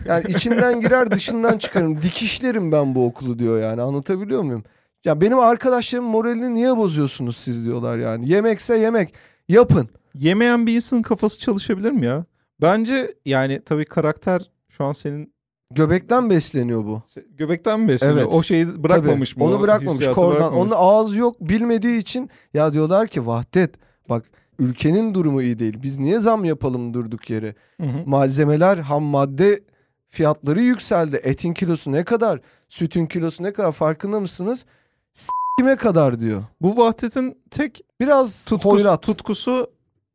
Yani içinden girer dışından çıkarım. Dikişlerim ben bu okulu diyor yani. Anlatabiliyor muyum? Ya benim arkadaşlarım moralini niye bozuyorsunuz siz diyorlar yani. Yemekse yemek yapın. Yemeyen bir insanın kafası çalışabilir mi ya? Bence yani tabii karakter şu an senin Göbekten besleniyor bu. Göbekten besleniyor. Evet. O şeyi bırakmamış Tabii. mı? Onu bırakmamış. Kordan. Bırakmamış. Onun ağzı yok bilmediği için ya diyorlar ki Vahdet bak ülkenin durumu iyi değil. Biz niye zam yapalım durduk yere? Hı hı. Malzemeler, ham madde fiyatları yükseldi. Etin kilosu ne kadar? Sütün kilosu ne kadar? Farkında mısınız? kime kadar diyor. Bu Vahdet'in tek biraz tutkusu, hoyrat. tutkusu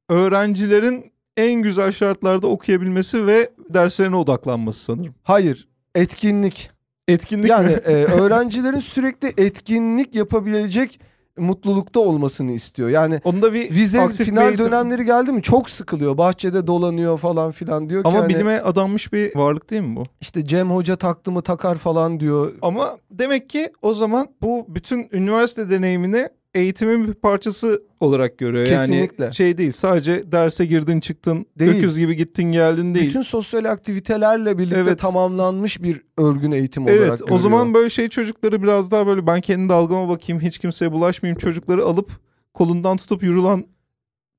öğrencilerin en güzel şartlarda okuyabilmesi ve derslerine odaklanması sanırım. Hayır, etkinlik. Etkinlik yani mi? e, (laughs) öğrencilerin sürekli etkinlik yapabilecek mutlulukta olmasını istiyor. Yani onda bir vize final bir dönemleri geldi mi çok sıkılıyor. Bahçede dolanıyor falan filan diyor Ama ki. Ama hani, bilime adanmış bir varlık değil mi bu? İşte Cem Hoca taktı mı takar falan diyor. Ama demek ki o zaman bu bütün üniversite deneyimini eğitimin bir parçası olarak görüyor. Kesinlikle. Yani şey değil sadece derse girdin çıktın değil. öküz gibi gittin geldin değil. Bütün sosyal aktivitelerle birlikte evet. tamamlanmış bir örgün eğitim evet, olarak görüyor. Evet o zaman böyle şey çocukları biraz daha böyle ben kendi dalgama bakayım hiç kimseye bulaşmayayım çocukları alıp kolundan tutup yürülen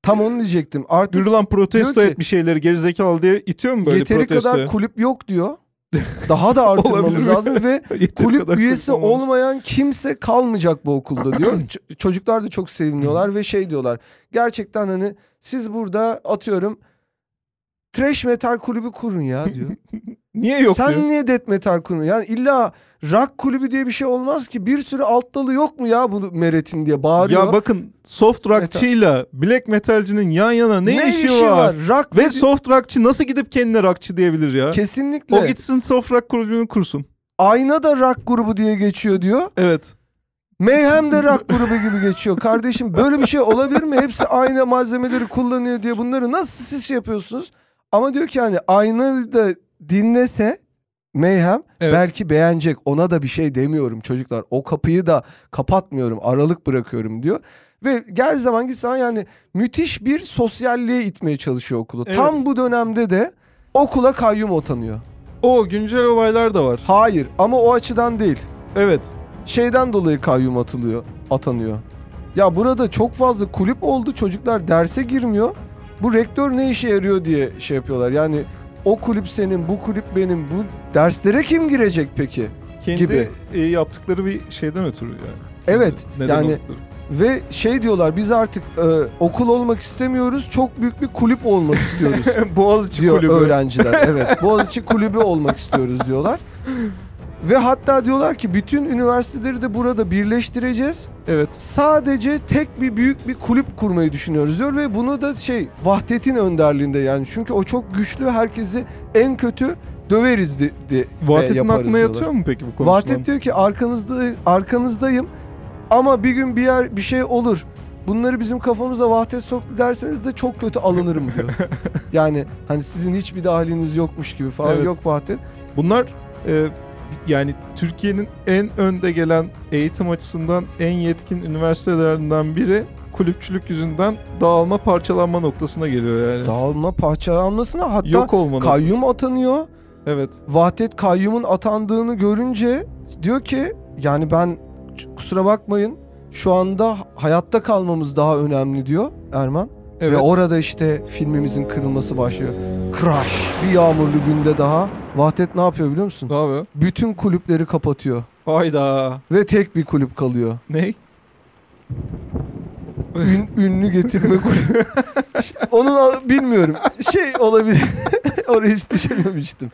Tam onu diyecektim. Artık yürülen protesto ki, et bir şeyleri gerizekalı diye itiyor mu böyle Yeteri protestoya? kadar kulüp yok diyor daha da arttırmamız lazım ve (laughs) kulüp üyesi olmayan kimse kalmayacak bu okulda diyor. (clears throat) Ç- çocuklar da çok seviniyorlar ve şey diyorlar. Gerçekten hani siz burada atıyorum trash metal kulübü kurun ya diyor. (laughs) niye yok Sen diyor. niye death metal kurun? Yani illa rock kulübü diye bir şey olmaz ki. Bir sürü alt dalı yok mu ya bu Meret'in diye bağırıyor. Ya bakın soft rockçıyla black metalcinin yan yana ne, ne işi, işi var? var? Rock Ve dedi... soft rockçı nasıl gidip kendine rockçı diyebilir ya? Kesinlikle. O gitsin soft rock kulübünü kursun. Ayna da rock grubu diye geçiyor diyor. Evet. Mayhem de rock grubu gibi geçiyor. Kardeşim böyle bir şey olabilir mi? Hepsi aynı malzemeleri kullanıyor diye bunları nasıl siz şey yapıyorsunuz? Ama diyor ki hani Ayna da dinlese Mayhem evet. belki beğenecek ona da bir şey demiyorum çocuklar o kapıyı da kapatmıyorum aralık bırakıyorum diyor. Ve gel zaman git zaman yani müthiş bir sosyalliğe itmeye çalışıyor okulu. Evet. Tam bu dönemde de okula kayyum atanıyor. O güncel olaylar da var. Hayır ama o açıdan değil. Evet. Şeyden dolayı kayyum atılıyor, atanıyor. Ya burada çok fazla kulüp oldu çocuklar derse girmiyor. Bu rektör ne işe yarıyor diye şey yapıyorlar. Yani o kulüp senin, bu kulüp benim, bu Derslere kim girecek peki? Kendi gibi. E, yaptıkları bir şeyden ötürü yani. Evet. Neden yani oldukları? ve şey diyorlar biz artık e, okul olmak istemiyoruz. Çok büyük bir kulüp olmak istiyoruz. (laughs) Boğaziçi diyor kulübü. öğrenciler. (laughs) Evet. Boğaziçi kulübü olmak istiyoruz diyorlar. Ve hatta diyorlar ki bütün üniversiteleri de burada birleştireceğiz. Evet. Sadece tek bir büyük bir kulüp kurmayı düşünüyoruz diyor ve bunu da şey Vahdet'in önderliğinde yani çünkü o çok güçlü herkesi en kötü döveriz de, de Vatet'in aklına yatıyor mu peki bu konuşmanın? Vatet diyor ki arkanızda arkanızdayım ama bir gün bir yer bir şey olur. Bunları bizim kafamıza vahdet sok derseniz de çok kötü alınırım diyor. (laughs) yani hani sizin hiçbir dahiliniz yokmuş gibi falan evet. yok vahdet. Bunlar e, yani Türkiye'nin en önde gelen eğitim açısından en yetkin üniversitelerinden biri kulüpçülük yüzünden dağılma parçalanma noktasına geliyor yani. Dağılma parçalanmasına hatta Yok olmanın. kayyum atanıyor. Evet. Vahdet Kayyum'un atandığını görünce diyor ki yani ben kusura bakmayın şu anda hayatta kalmamız daha önemli diyor Erman. Evet. Ve orada işte filmimizin kırılması başlıyor. Crash! Bir yağmurlu günde daha Vahdet ne yapıyor biliyor musun? Ne yapıyor? Bütün kulüpleri kapatıyor. Hayda. Ve tek bir kulüp kalıyor. Ney? Ün, ünlü getirme kulübü. (laughs) Onun bilmiyorum. Şey olabilir. (laughs) Orayı hiç düşünmemiştim.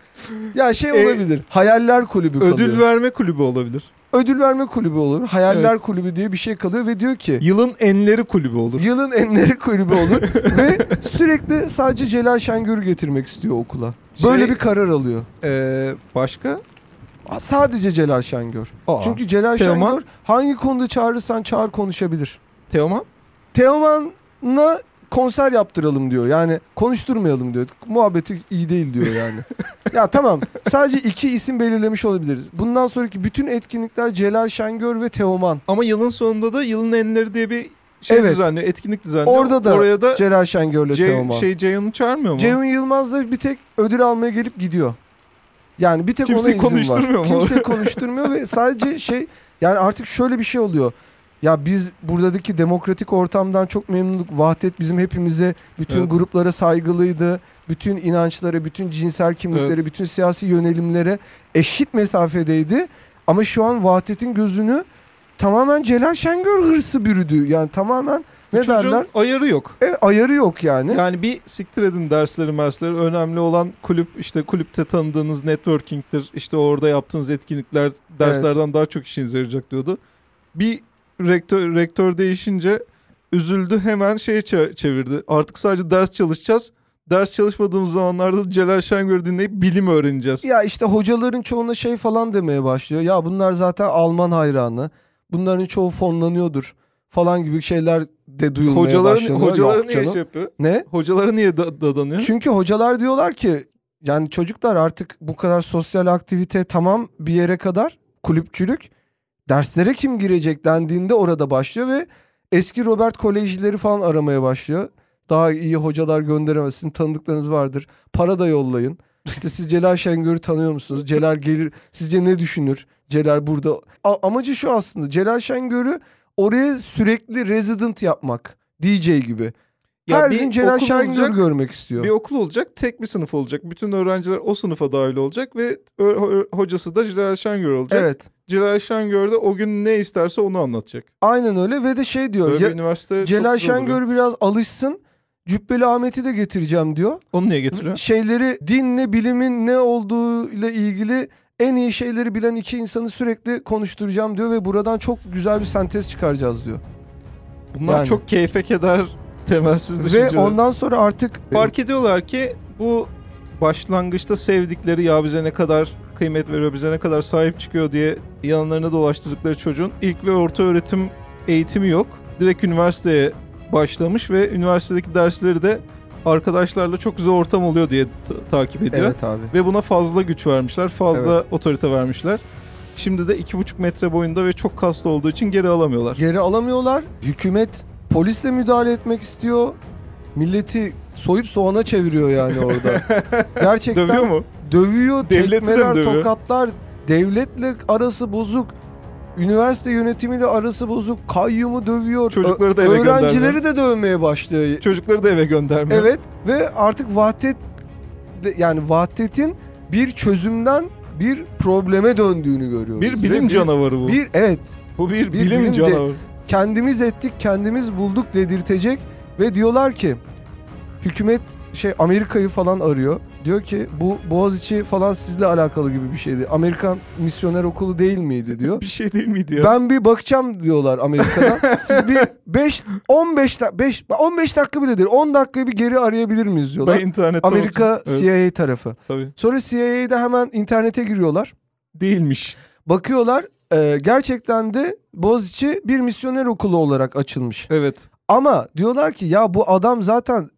Ya şey e, olabilir. E, hayaller kulübü kalıyor. Ödül verme kulübü olabilir. Ödül verme kulübü olur. Hayaller evet. kulübü diye bir şey kalıyor ve diyor ki Yılın enleri kulübü olur. Yılın enleri kulübü olur (laughs) ve sürekli sadece Celal Şengör'ü getirmek istiyor okula. Şey- Böyle şey, bir karar alıyor. E, başka? Sadece Celal Şengör. Aa, Çünkü Celal Teoman. Şengör hangi konuda çağırırsan çağır konuşabilir. Teoman? Teoman'la konser yaptıralım diyor. Yani konuşturmayalım diyor. Muhabbeti iyi değil diyor yani. (laughs) ya tamam sadece iki isim belirlemiş olabiliriz. Bundan sonraki bütün etkinlikler Celal Şengör ve Teoman. Ama yılın sonunda da yılın enleri diye bir şey evet. düzenliyor, etkinlik düzenliyor. Orada da Oraya da Celal Şengör'le Ce Teoman. Şey Ceyhun'u çağırmıyor mu? Ceyhun Yılmaz da bir tek ödül almaya gelip gidiyor. Yani bir tek Kimseyi ona izin var. Kimseyi konuşturmuyor mu? Kimseyi (laughs) konuşturmuyor ve sadece şey yani artık şöyle bir şey oluyor. Ya biz buradaki demokratik ortamdan çok memnunduk. Vahdet bizim hepimize, bütün evet. gruplara saygılıydı. Bütün inançlara, bütün cinsel kimliklere, evet. bütün siyasi yönelimlere eşit mesafedeydi. Ama şu an Vahdet'in gözünü tamamen Celal Şengör hırsı bürüdü. Yani tamamen ne Bu derler? ayarı yok. Evet ayarı yok yani. Yani bir siktir edin dersleri mersleri. Önemli olan kulüp işte kulüpte tanıdığınız networking'tir. İşte orada yaptığınız etkinlikler derslerden evet. daha çok işinize yarayacak diyordu. Bir rektör, rektör değişince üzüldü hemen şeye çevirdi. Artık sadece ders çalışacağız. Ders çalışmadığımız zamanlarda Celal Şengör'ü dinleyip bilim öğreneceğiz. Ya işte hocaların çoğuna şey falan demeye başlıyor. Ya bunlar zaten Alman hayranı. Bunların çoğu fonlanıyordur falan gibi şeyler de duyulmaya hocaların, başlanıyor. Hocaları niye şey yapıyor? Ne? Hocaları niye dadanıyor? Çünkü hocalar diyorlar ki yani çocuklar artık bu kadar sosyal aktivite tamam bir yere kadar kulüpçülük derslere kim girecek dendiğinde orada başlıyor ve eski Robert kolejleri falan aramaya başlıyor. Daha iyi hocalar gönderemezsin. Tanıdıklarınız vardır. Para da yollayın. İşte siz Celal Şengör'ü tanıyor musunuz? Celal gelir. Sizce ne düşünür? Celal burada. A- amacı şu aslında. Celal Şengör'ü oraya sürekli resident yapmak. DJ gibi. Ya Her bir gün Celal Şengör görmek istiyor. Bir okul olacak, tek bir sınıf olacak. Bütün öğrenciler o sınıfa dahil olacak ve hocası da Celal Şengör olacak. Evet. Celal Şengör de o gün ne isterse onu anlatacak. Aynen öyle ve de şey diyor. Böyle ya, üniversite Celal Şengör biraz alışsın. Cübbeli Ahmet'i de getireceğim diyor. Onu niye getiriyor? Şeyleri dinle bilimin ne olduğu ile ilgili en iyi şeyleri bilen iki insanı sürekli konuşturacağım diyor ve buradan çok güzel bir sentez çıkaracağız diyor. Bunlar yani. çok keyfe keder Temelsiz düşünceler. Ve ondan sonra artık... E, Fark ediyorlar ki bu başlangıçta sevdikleri ya bize ne kadar kıymet veriyor, bize ne kadar sahip çıkıyor diye yanlarına dolaştırdıkları çocuğun ilk ve orta öğretim eğitimi yok. Direkt üniversiteye başlamış ve üniversitedeki dersleri de arkadaşlarla çok güzel ortam oluyor diye takip ediyor. Evet abi. Ve buna fazla güç vermişler, fazla evet. otorite vermişler. Şimdi de iki buçuk metre boyunda ve çok kaslı olduğu için geri alamıyorlar. Geri alamıyorlar. Hükümet polisle müdahale etmek istiyor. Milleti soyup soğana çeviriyor yani orada. (laughs) Gerçekten dövüyor mu? Dövüyor, Devleti tekmeler, de dövüyor? tokatlar. Devletle arası bozuk. Üniversite yönetimiyle arası bozuk. Kayyumu dövüyor. Çocukları da eve Öğrencileri göndermiyor. de dövmeye başlıyor. Çocukları da eve göndermiyor. Evet ve artık vahdet yani vahdetin bir çözümden bir probleme döndüğünü görüyoruz. Bir bilim bir, canavarı bu. Bir evet. Bu bir, bir bilim, bilim canavarı. De, kendimiz ettik, kendimiz bulduk dedirtecek ve diyorlar ki hükümet şey Amerika'yı falan arıyor. Diyor ki bu Boğaziçi falan sizle alakalı gibi bir şeydi. Amerikan misyoner okulu değil miydi diyor. (laughs) bir şey değil miydi ya? Ben bir bakacağım diyorlar Amerika'dan. (laughs) Siz bir 5 15 5 15 dakika bile değil. 10 dakikayı bir geri arayabilir miyiz diyorlar. Ben internette Amerika CIA evet. tarafı. Tabii. Sonra CIA'de hemen internete giriyorlar. Değilmiş. Bakıyorlar e, gerçekten de Boğaziçi bir misyoner okulu olarak açılmış. Evet. Ama diyorlar ki ya bu adam zaten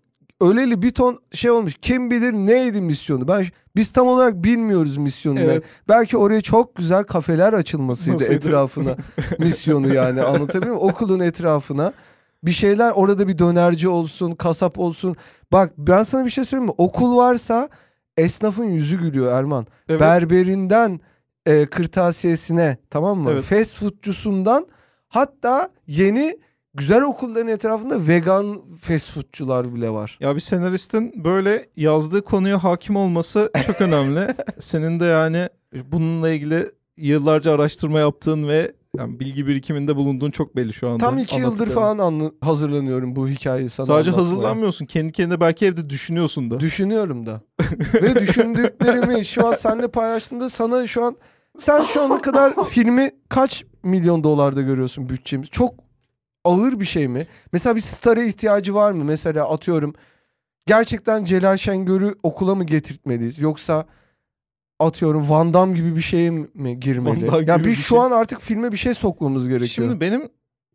öleli bir ton şey olmuş. Kim bilir neydi misyonu? Ben biz tam olarak bilmiyoruz misyonu. Evet. Belki oraya çok güzel kafeler açılmasıydı Nasıldı? etrafına (laughs) misyonu yani anlatabiliyor muyum? Okulun etrafına bir şeyler orada bir dönerci olsun, kasap olsun. Bak ben sana bir şey söyleyeyim mi? Okul varsa esnafın yüzü gülüyor Erman. Evet. Berberinden e, kırtasiyesine tamam mı? Evet. Fast foodcusundan hatta yeni güzel okulların etrafında vegan fast foodcular bile var. Ya bir senaristin böyle yazdığı konuya hakim olması çok (laughs) önemli. Senin de yani bununla ilgili yıllarca araştırma yaptığın ve yani bilgi birikiminde bulunduğun çok belli şu anda. Tam iki yıldır falan anlı, hazırlanıyorum bu hikayeyi sana Sadece anlatmaya. hazırlanmıyorsun. Kendi kendine belki evde düşünüyorsun da. Düşünüyorum da. Ve düşündüklerimi şu an seninle paylaştığımda sana şu an... Sen şu ana kadar (laughs) filmi kaç milyon dolarda görüyorsun bütçemiz? Çok ağır bir şey mi? Mesela bir star'a ihtiyacı var mı? Mesela atıyorum gerçekten Celal Şengör'ü okula mı getirtmeliyiz? Yoksa atıyorum Van Damme gibi bir şeye mi girmeli? Ya yani bir, şu şey... an artık filme bir şey sokmamız gerekiyor. Şimdi benim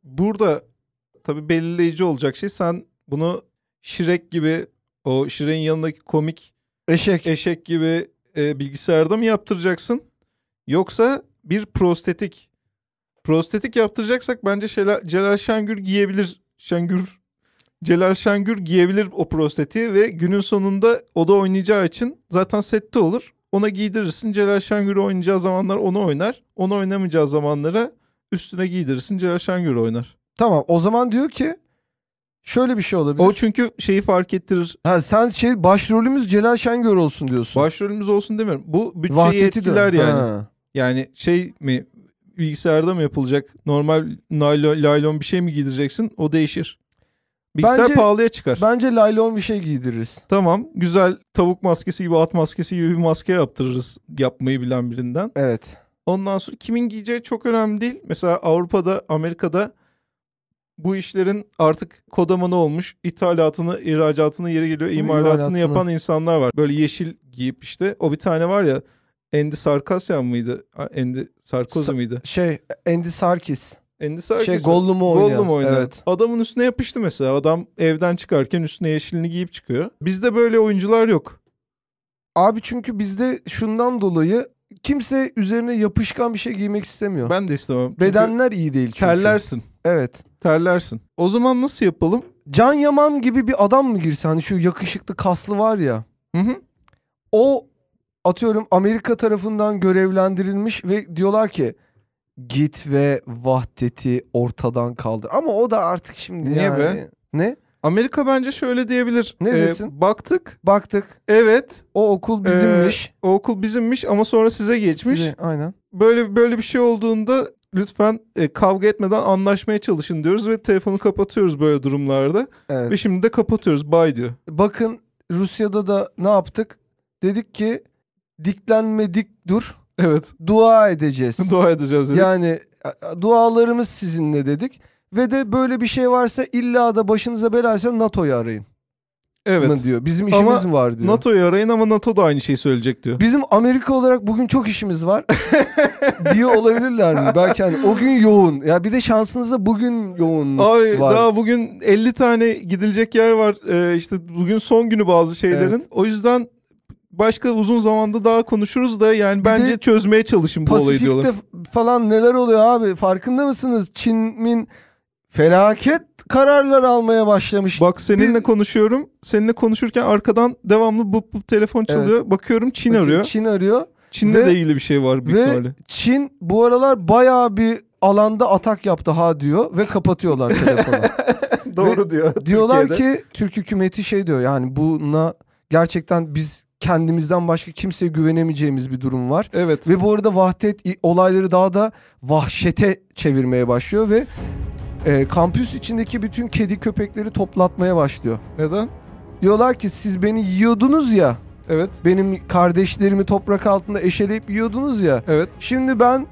burada tabii belirleyici olacak şey sen bunu Şirek gibi o Şirek'in yanındaki komik eşek eşek gibi e, bilgisayarda mı yaptıracaksın? Yoksa bir prostetik prostetik yaptıracaksak bence Şela, Celal Şengür giyebilir. Şengür Celal Şengür giyebilir o prosteti ve günün sonunda o da oynayacağı için zaten sette olur. Ona giydirirsin. Celal Şengör'ü oynayacağı zamanlar onu oynar. Onu oynamayacağı zamanlara üstüne giydirirsin. Celal Şengör oynar. Tamam o zaman diyor ki şöyle bir şey olabilir. O çünkü şeyi fark ettirir. Ha, sen şey başrolümüz Celal Şengör olsun diyorsun. Başrolümüz olsun demiyorum. Bu bütçeyi Vahdeti etkiler de. yani. Ha. Yani şey mi bilgisayarda mı yapılacak? Normal naylon, laylon bir şey mi giydireceksin? O değişir. Bilgisayar bence, pahalıya çıkar. Bence laylon bir şey giydiririz. Tamam. Güzel tavuk maskesi gibi at maskesi gibi bir maske yaptırırız yapmayı bilen birinden. Evet. Ondan sonra kimin giyeceği çok önemli değil. Mesela Avrupa'da, Amerika'da bu işlerin artık kodamanı olmuş. ithalatını, ihracatını yere geliyor, imalatını, imalatını yapan insanlar var. Böyle yeşil giyip işte. O bir tane var ya Andy Sarkasyan mıydı? Andy Sarkozy Sa- mıydı? Şey, Andy Sarkis. Andy Serkis şey, Gollum'u oynayan. Gollum oynayan. Evet. Adamın üstüne yapıştı mesela. Adam evden çıkarken üstüne yeşilini giyip çıkıyor. Bizde böyle oyuncular yok. Abi çünkü bizde şundan dolayı kimse üzerine yapışkan bir şey giymek istemiyor. Ben de istemem. Çünkü Bedenler iyi değil çünkü. Terlersin. Evet. Terlersin. O zaman nasıl yapalım? Can Yaman gibi bir adam mı girse hani şu yakışıklı kaslı var ya. Hı hı. O atıyorum Amerika tarafından görevlendirilmiş ve diyorlar ki git ve vahdeti ortadan kaldır. Ama o da artık şimdi Niye yani. be? Ne? Amerika bence şöyle diyebilir. Ne ee, desin? Ee, baktık. Baktık. Evet. O okul bizimmiş. E, o okul bizimmiş ama sonra size geçmiş. Size, aynen. Böyle böyle bir şey olduğunda lütfen e, kavga etmeden anlaşmaya çalışın diyoruz ve telefonu kapatıyoruz böyle durumlarda. Evet. Ve şimdi de kapatıyoruz. Bye diyor. Bakın Rusya'da da ne yaptık? Dedik ki diklenmedik dur. Evet. Dua edeceğiz. (laughs) Dua edeceğiz dedik. Yani dualarımız sizinle dedik. Ve de böyle bir şey varsa illa da başınıza belaysa NATO'yu arayın. Evet. diyor. Bizim işimiz ama var diyor. NATO'yu arayın ama NATO da aynı şeyi söyleyecek diyor. Bizim Amerika olarak bugün çok işimiz var. (laughs) diyor olabilirler mi? Belki hani o gün yoğun. Ya bir de şansınızda bugün yoğun Ay, var. Daha bugün 50 tane gidilecek yer var. Ee, işte bugün son günü bazı şeylerin. Evet. O yüzden başka uzun zamanda daha konuşuruz da yani bir bence çözmeye çalışın bu olayı diyorlar. Pasifik'te falan neler oluyor abi farkında mısınız? Çin'in felaket kararlar almaya başlamış. Bak seninle Biz... konuşuyorum. Seninle konuşurken arkadan devamlı bu, bu telefon çalıyor. Evet. Bakıyorum Çin Bakın, arıyor. Çin arıyor. Çin'de ve, de ilgili bir şey var büyük ihtimalle. Çin bu aralar bayağı bir alanda atak yaptı ha diyor ve kapatıyorlar telefonu. (laughs) Doğru ve diyor. Diyorlar Türkiye'de. ki Türk hükümeti şey diyor yani buna gerçekten biz kendimizden başka kimseye güvenemeyeceğimiz bir durum var. Evet. Ve bu arada vahdet olayları daha da vahşete çevirmeye başlıyor ve e, kampüs içindeki bütün kedi köpekleri toplatmaya başlıyor. Neden? Diyorlar ki siz beni yiyordunuz ya. Evet. Benim kardeşlerimi toprak altında eşeleyip yiyordunuz ya. Evet. Şimdi ben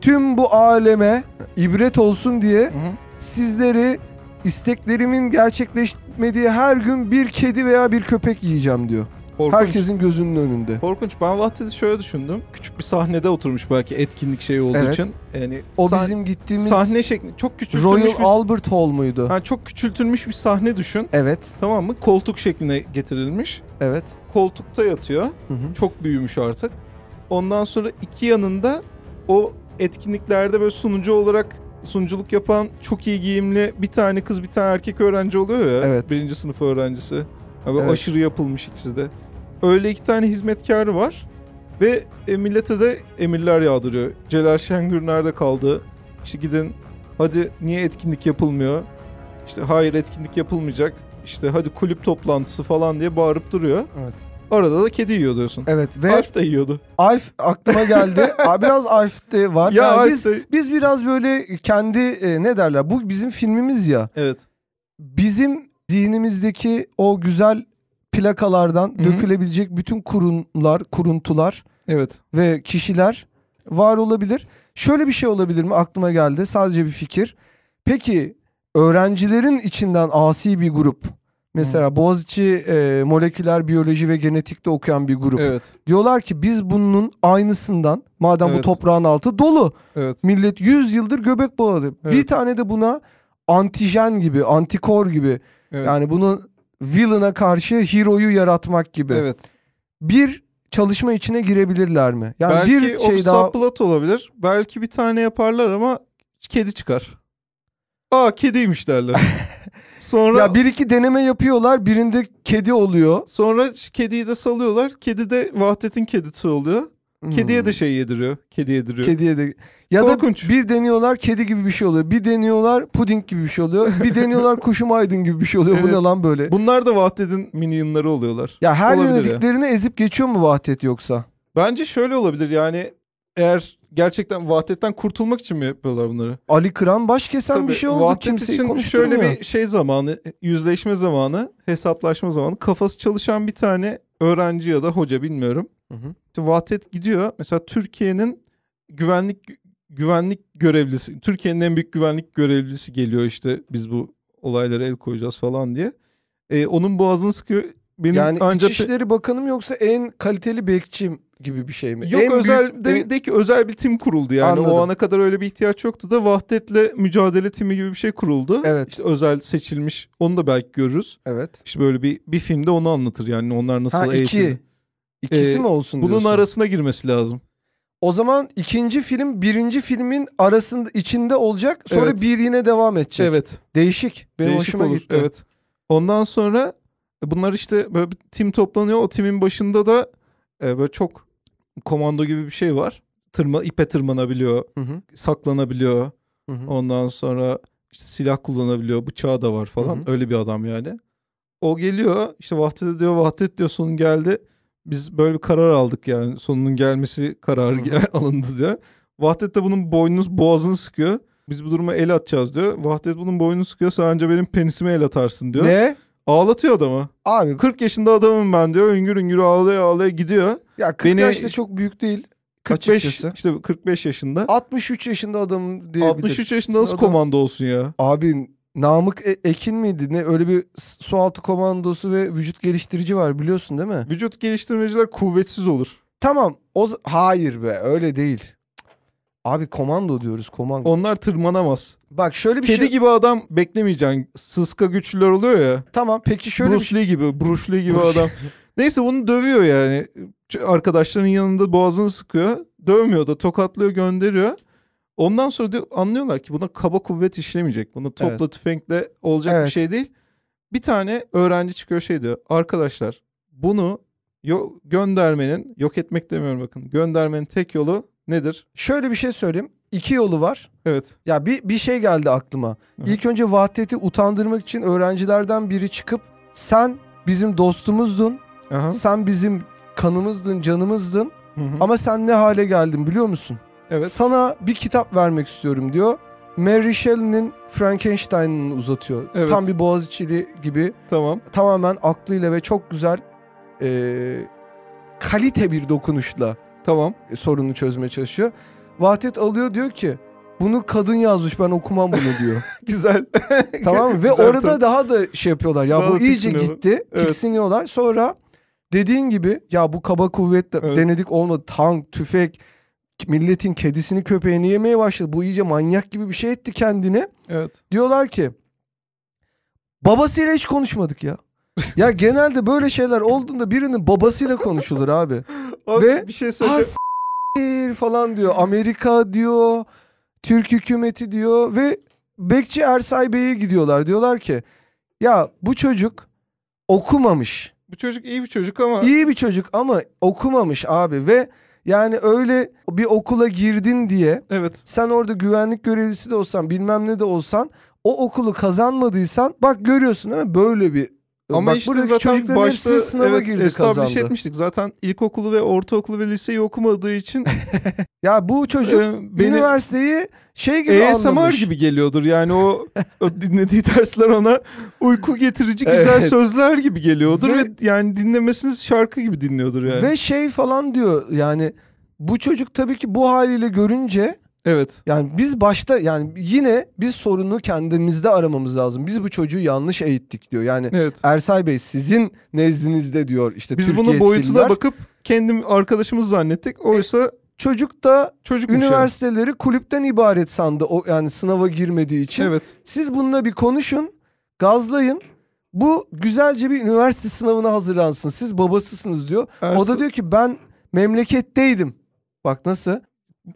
tüm bu aleme ibret olsun diye Hı-hı. sizleri isteklerimin gerçekleşmediği her gün bir kedi veya bir köpek yiyeceğim diyor. Korkunç. Herkesin gözünün önünde. Korkunç. Ben Vahdet'i şöyle düşündüm. Küçük bir sahnede oturmuş belki etkinlik şeyi olduğu evet. için. Yani o sah- bizim gittiğimiz sahne şekli çok küçültülmüş. Royal bir... Albert Hall muydu? Yani çok küçültülmüş bir sahne düşün. Evet. Tamam mı? Koltuk şekline getirilmiş. Evet. Koltukta yatıyor. Hı hı. Çok büyümüş artık. Ondan sonra iki yanında o etkinliklerde böyle sunucu olarak sunuculuk yapan çok iyi giyimli bir tane kız bir tane erkek öğrenci oluyor ya. Evet. Birinci sınıf öğrencisi. Abi evet. aşırı yapılmış ikisi de. Öyle iki tane hizmetkarı var. Ve e, millete de emirler yağdırıyor. Celal Şengür nerede kaldı? İşte gidin hadi niye etkinlik yapılmıyor? İşte hayır etkinlik yapılmayacak. İşte hadi kulüp toplantısı falan diye bağırıp duruyor. Evet. Arada da kedi yiyor diyorsun. Evet ve Alf da yiyordu. Alf aklıma geldi. (laughs) biraz Alf de var. Ya yani biz, de... biz biraz böyle kendi e, ne derler bu bizim filmimiz ya. Evet. Bizim dinimizdeki o güzel plakalardan Hı-hı. dökülebilecek bütün kurunlar, kuruntular evet. ve kişiler var olabilir. Şöyle bir şey olabilir mi? Aklıma geldi. Sadece bir fikir. Peki öğrencilerin içinden asi bir grup Mesela hmm. Boğaziçi e, moleküler biyoloji ve genetikte okuyan bir grup. Evet. Diyorlar ki biz bunun aynısından madem evet. bu toprağın altı dolu. Evet. Millet 100 yıldır göbek bağladı. Evet. Bir tane de buna antijen gibi, antikor gibi. Evet. Yani bunu villain'a karşı hero'yu yaratmak gibi. Evet. Bir çalışma içine girebilirler mi? Yani Belki bir şey daha... Belki olabilir. Belki bir tane yaparlar ama kedi çıkar. Aa kediymiş derler. (laughs) Sonra ya bir iki deneme yapıyorlar. Birinde kedi oluyor. Sonra kediyi de salıyorlar. Kedi de Vahdet'in kedisi oluyor. Kediye de hmm. şey yediriyor. Kedi yediriyor. Kediye de. Ya Korkunç. da bir deniyorlar kedi gibi bir şey oluyor. Bir deniyorlar puding gibi bir şey oluyor. Bir deniyorlar (laughs) kuşum aydın gibi bir şey oluyor. Evet. Bu ne lan böyle? Bunlar da Vahdet'in minyonları oluyorlar. Ya her olabilir yönediklerini ezip geçiyor mu Vahdet yoksa? Bence şöyle olabilir yani eğer gerçekten Vahdet'ten kurtulmak için mi yapıyorlar bunları? Ali Kıran baş kesen Tabii, bir şey oldu. Vahdet Kimseyi için şöyle bir şey zamanı, yüzleşme zamanı, hesaplaşma zamanı. Kafası çalışan bir tane öğrenci ya da hoca bilmiyorum Hı hı. İşte Vatet gidiyor. Mesela Türkiye'nin güvenlik güvenlik görevlisi, Türkiye'nin en büyük güvenlik görevlisi geliyor işte biz bu olaylara el koyacağız falan diye. Ee, onun boğazını sıkıyor. Benim yani ancak... İçişleri Bakanım yoksa en kaliteli bekçim gibi bir şey mi? Yok en özel büyük... de, de ki özel bir tim kuruldu yani. Anladım. O ana kadar öyle bir ihtiyaç yoktu da Vahdet'le mücadele timi gibi bir şey kuruldu. Evet. İşte özel seçilmiş. Onu da belki görürüz. Evet. İşte böyle bir bir filmde onu anlatır yani onlar nasıl ha, eğitildi. Iki. İkisi ee, mi olsun Bunun arasına girmesi lazım. O zaman ikinci film birinci filmin arasında içinde olacak. Sonra evet. bir yine devam edecek. Evet. Değişik. Benim Değişik hoşuma olur. gitti. Evet. Ondan sonra e, bunlar işte böyle bir tim toplanıyor. O timin başında da e, böyle çok komando gibi bir şey var. Tırma ipe tırmanabiliyor, hı hı. saklanabiliyor. Hı hı. Ondan sonra işte silah kullanabiliyor, bıçağı da var falan. Hı hı. Öyle bir adam yani. O geliyor işte Vahdet diyor, Vahdet diyor sonun geldi biz böyle bir karar aldık yani sonunun gelmesi kararı gel (laughs) alındı diye. Vahdet de bunun boynunuz boğazını sıkıyor. Biz bu duruma el atacağız diyor. Vahdet bunun boynunu sıkıyor. Sen anca benim penisime el atarsın diyor. Ne? Ağlatıyor adamı. Abi 40 yaşında adamım ben diyor. Üngür üngür ağlaya ağlaya gidiyor. Ya 40 Beni... yaşta çok büyük değil. 45 açıkçası. işte 45 yaşında. 63 yaşında adamım diye 63 yaşında nasıl adam... komando olsun ya? Abin. Namık e- Ekin miydi? Ne öyle bir sualtı komandosu ve vücut geliştirici var biliyorsun değil mi? Vücut geliştirmeciler kuvvetsiz olur. Tamam. O hayır be öyle değil. Abi komando diyoruz komando. Onlar tırmanamaz. Bak şöyle bir Kedi şey. gibi adam beklemeyeceksin. Sıska güçlüler oluyor ya. Tamam peki şöyle Bruce bir şey- Lee gibi, Bruce Lee gibi adam. (laughs) Neyse bunu dövüyor yani. Arkadaşlarının yanında boğazını sıkıyor. Dövmüyor da tokatlıyor gönderiyor. Ondan sonra diyor, anlıyorlar ki buna kaba kuvvet işlemeyecek. buna topla evet. tüfekle olacak evet. bir şey değil. Bir tane öğrenci çıkıyor şey diyor. Arkadaşlar bunu yo- göndermenin, yok etmek demiyorum bakın. Göndermenin tek yolu nedir? Şöyle bir şey söyleyeyim. İki yolu var. Evet. Ya bir, bir şey geldi aklıma. Evet. İlk önce Vahdet'i utandırmak için öğrencilerden biri çıkıp sen bizim dostumuzdun. Aha. Sen bizim kanımızdın, canımızdın. Hı hı. Ama sen ne hale geldin biliyor musun? Evet. Sana bir kitap vermek istiyorum diyor. Mary Shelley'nin Frankenstein'ını uzatıyor. Evet. Tam bir Boğaziçi'li gibi. Tamam. Tamamen aklıyla ve çok güzel e, kalite bir dokunuşla tamam e, sorunu çözmeye çalışıyor. Vahdet alıyor diyor ki bunu kadın yazmış ben okumam bunu diyor. (laughs) güzel. (laughs) tamam Ve güzel, orada tabii. daha da şey yapıyorlar. Ya daha bu iyice gitti. Evet. Tiksiniyorlar. Sonra dediğin gibi ya bu kaba kuvvetle evet. denedik olmadı. Tank, tüfek milletin kedisini köpeğini yemeye başladı. Bu iyice manyak gibi bir şey etti kendini. Evet. Diyorlar ki babasıyla hiç konuşmadık ya. ya (laughs) genelde böyle şeyler olduğunda birinin babasıyla konuşulur abi. (laughs) abi Ve bir şey söyleyeceğim. (laughs) falan diyor. Amerika diyor. Türk hükümeti diyor ve Bekçi Ersay Bey'e gidiyorlar. Diyorlar ki ya bu çocuk okumamış. Bu çocuk iyi bir çocuk ama. İyi bir çocuk ama okumamış abi ve yani öyle bir okula girdin diye evet. sen orada güvenlik görevlisi de olsan bilmem ne de olsan o okulu kazanmadıysan bak görüyorsun değil mi böyle bir ama Bak, işte zaten başta evet girdi, etmiştik. Zaten ilkokulu ve ortaokulu ve liseyi okumadığı için (laughs) ya bu çocuk e, üniversiteyi şey gibi ASMR e anlamış. gibi geliyordur. Yani o, o dinlediği dersler ona uyku getirici (laughs) güzel evet. sözler gibi geliyordur ve, ve yani dinlemesiniz şarkı gibi dinliyordur yani. Ve şey falan diyor yani bu çocuk tabii ki bu haliyle görünce Evet. Yani biz başta yani yine biz sorunu kendimizde aramamız lazım. Biz bu çocuğu yanlış eğittik diyor. Yani evet. Ersay Bey sizin nezdinizde diyor işte Biz Türkiye bunu boyutuna yetkililer. bakıp kendim arkadaşımız zannettik. Oysa e, çocuk da çocuk üniversiteleri yani. kulüpten ibaret sandı. O yani sınava girmediği için. Evet. Siz bununla bir konuşun, gazlayın. Bu güzelce bir üniversite sınavına hazırlansın. Siz babasısınız diyor. Ersa... O da diyor ki ben memleketteydim. Bak nasıl?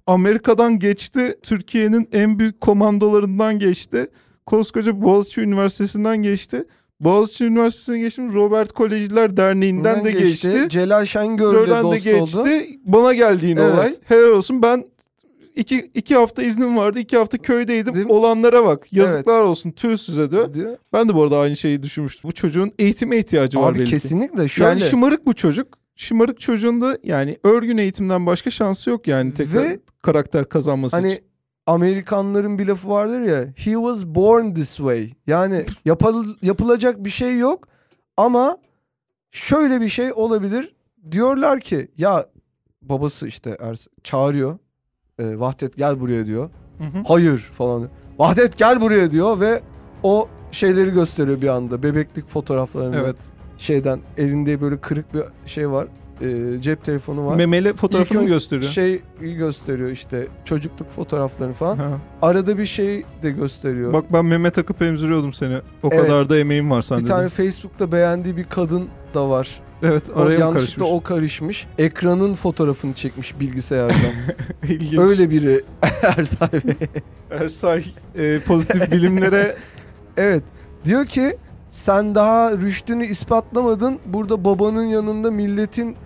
Amerika'dan geçti. Türkiye'nin en büyük komandolarından geçti. Koskoca Boğaziçi Üniversitesi'nden geçti. Boğaziçi Üniversitesi'ne geçtim. Robert Kolejciler Derneği'nden Bundan de geçti. geçti. Celal Şengör'le dost de geçti. oldu. Bana geldiğin evet. olay. Helal olsun ben iki, iki hafta iznim vardı. iki hafta köydeydim. Değil Olanlara bak. Yazıklar evet. olsun. Tüh size diyor. Ben de bu arada aynı şeyi düşünmüştüm. Bu çocuğun eğitime ihtiyacı Abi var belki. Abi kesinlikle. Şöyle... Yani şımarık bu çocuk şımarık çocuğun da yani örgün eğitimden başka şansı yok yani tekrar Ve, karakter kazanması hani, için. Amerikanların bir lafı vardır ya. He was born this way. Yani yapıl yapılacak bir şey yok ama şöyle bir şey olabilir. Diyorlar ki ya babası işte er, çağırıyor. E, Vahdet gel buraya diyor. Hı hı. Hayır falan. Vahdet gel buraya diyor ve o şeyleri gösteriyor bir anda. Bebeklik fotoğraflarını. Evet şeyden elinde böyle kırık bir şey var. E, cep telefonu var. Memeli fotoğrafını İlk gösteriyor. Şey gösteriyor işte çocukluk fotoğraflarını falan. Ha. Arada bir şey de gösteriyor. Bak ben meme takıp emziriyordum seni. O evet. kadar da emeğim var sende. Bir tane Facebook'ta beğendiği bir kadın da var. Evet araya o yanlışlıkla karışmış? o karışmış. Ekranın fotoğrafını çekmiş bilgisayardan. (laughs) İlginç. Öyle biri (laughs) Ersay Bey. Ersay e, pozitif bilimlere... (laughs) evet. Diyor ki sen daha rüştünü ispatlamadın. Burada babanın yanında milletin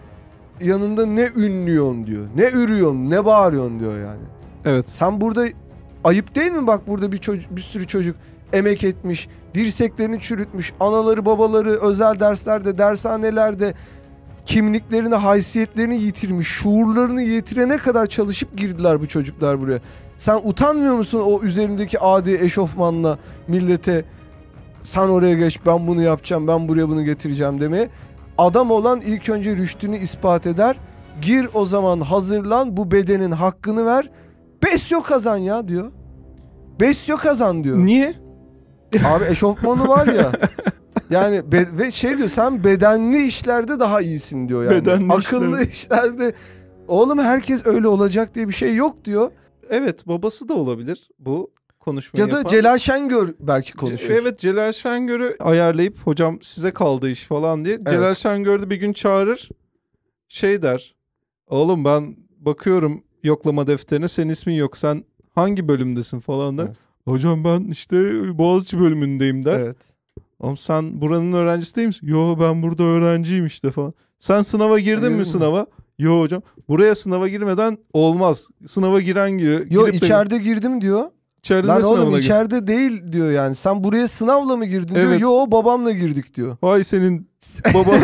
yanında ne ünlüyorsun diyor. Ne ürüyorsun, ne bağırıyorsun diyor yani. Evet. Sen burada ayıp değil mi bak burada bir çocuk bir sürü çocuk emek etmiş, dirseklerini çürütmüş, anaları babaları özel derslerde, dershanelerde kimliklerini, haysiyetlerini yitirmiş, şuurlarını yitirene kadar çalışıp girdiler bu çocuklar buraya. Sen utanmıyor musun o üzerindeki adi eşofmanla millete sen oraya geç ben bunu yapacağım ben buraya bunu getireceğim demeye. Adam olan ilk önce rüştünü ispat eder. Gir o zaman hazırlan bu bedenin hakkını ver. Besyo kazan ya diyor. Besyo kazan diyor. Niye? Abi eşofmanı var ya. (laughs) Yani be, ve şey diyor sen bedenli işlerde daha iyisin diyor yani. Bedenli Akıllı işler. işlerde oğlum herkes öyle olacak diye bir şey yok diyor. Evet babası da olabilir bu konuşmayı Ya da yapan. Celal Şengör belki konuşur. Evet Celal Şengör'ü ayarlayıp hocam size kaldı iş falan diye. Evet. Celal Şengör'ü bir gün çağırır şey der. Oğlum ben bakıyorum yoklama defterine senin ismin yok sen hangi bölümdesin falan der. Evet. Hocam ben işte Boğaziçi bölümündeyim der. Evet. Oğlum sen buranın öğrencisi değil misin? Yo ben burada öğrenciyim işte falan. Sen sınava girdin mi, mi sınava? Yo hocam buraya sınava girmeden olmaz. Sınava giren giriyor. Yo içeride benim... girdim diyor. İçeride Lan oğlum sınavına içeride değil diyor yani. Sen buraya sınavla mı girdin Evet. diyor. Yo babamla girdik diyor. Vay senin baban,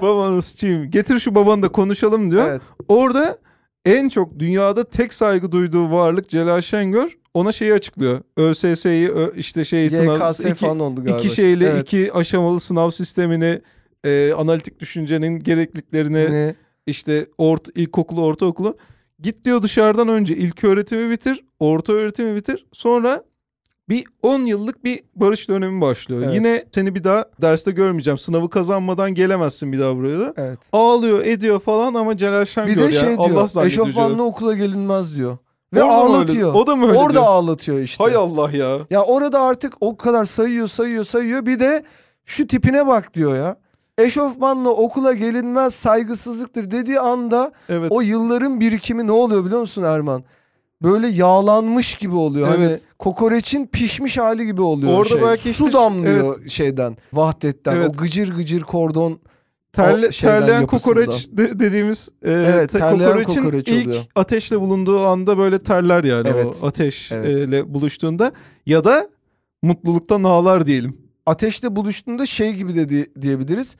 (laughs) babanı sıçayım. Getir şu babanı da konuşalım diyor. Evet. Orada en çok dünyada tek saygı duyduğu varlık Celal Şengör ona şeyi açıklıyor. ÖSS'yi işte şey sınav iki, falan oldu galiba. iki şeyli Evet. iki aşamalı sınav sistemini e, analitik düşüncenin gerekliliklerini Ne? işte ort ilkokulu ortaokulu Git diyor dışarıdan önce ilk öğretimi bitir, orta öğretimi bitir. Sonra bir 10 yıllık bir barış dönemi başlıyor. Evet. Yine seni bir daha derste görmeyeceğim. Sınavı kazanmadan gelemezsin bir daha buraya. Evet. Ağlıyor, ediyor falan ama Celal Şen bir de şey yani. diyor. Allah eşofmanlı okula gelinmez diyor. Ve o ağlatıyor. Öyle, o da mı öyle Orada diyor? ağlatıyor işte. Hay Allah ya. Ya orada artık o kadar sayıyor, sayıyor, sayıyor. Bir de şu tipine bak diyor ya eşofmanla okula gelinmez saygısızlıktır dediği anda evet. o yılların birikimi ne oluyor biliyor musun Erman? Böyle yağlanmış gibi oluyor. Hani evet. Hani kokoreçin pişmiş hali gibi oluyor. Orada şey. belki su işte, damlıyor evet. şeyden, vahdetten. Evet. O gıcır gıcır kordon Terle, terleyen kokoreç de, dediğimiz e, evet, te, kokoreçin kokoreç ilk oluyor. ateşle bulunduğu anda böyle terler yani evet, o ateşle evet. buluştuğunda ya da mutlulukta ağlar diyelim. Ateşle buluştuğunda şey gibi de diyebiliriz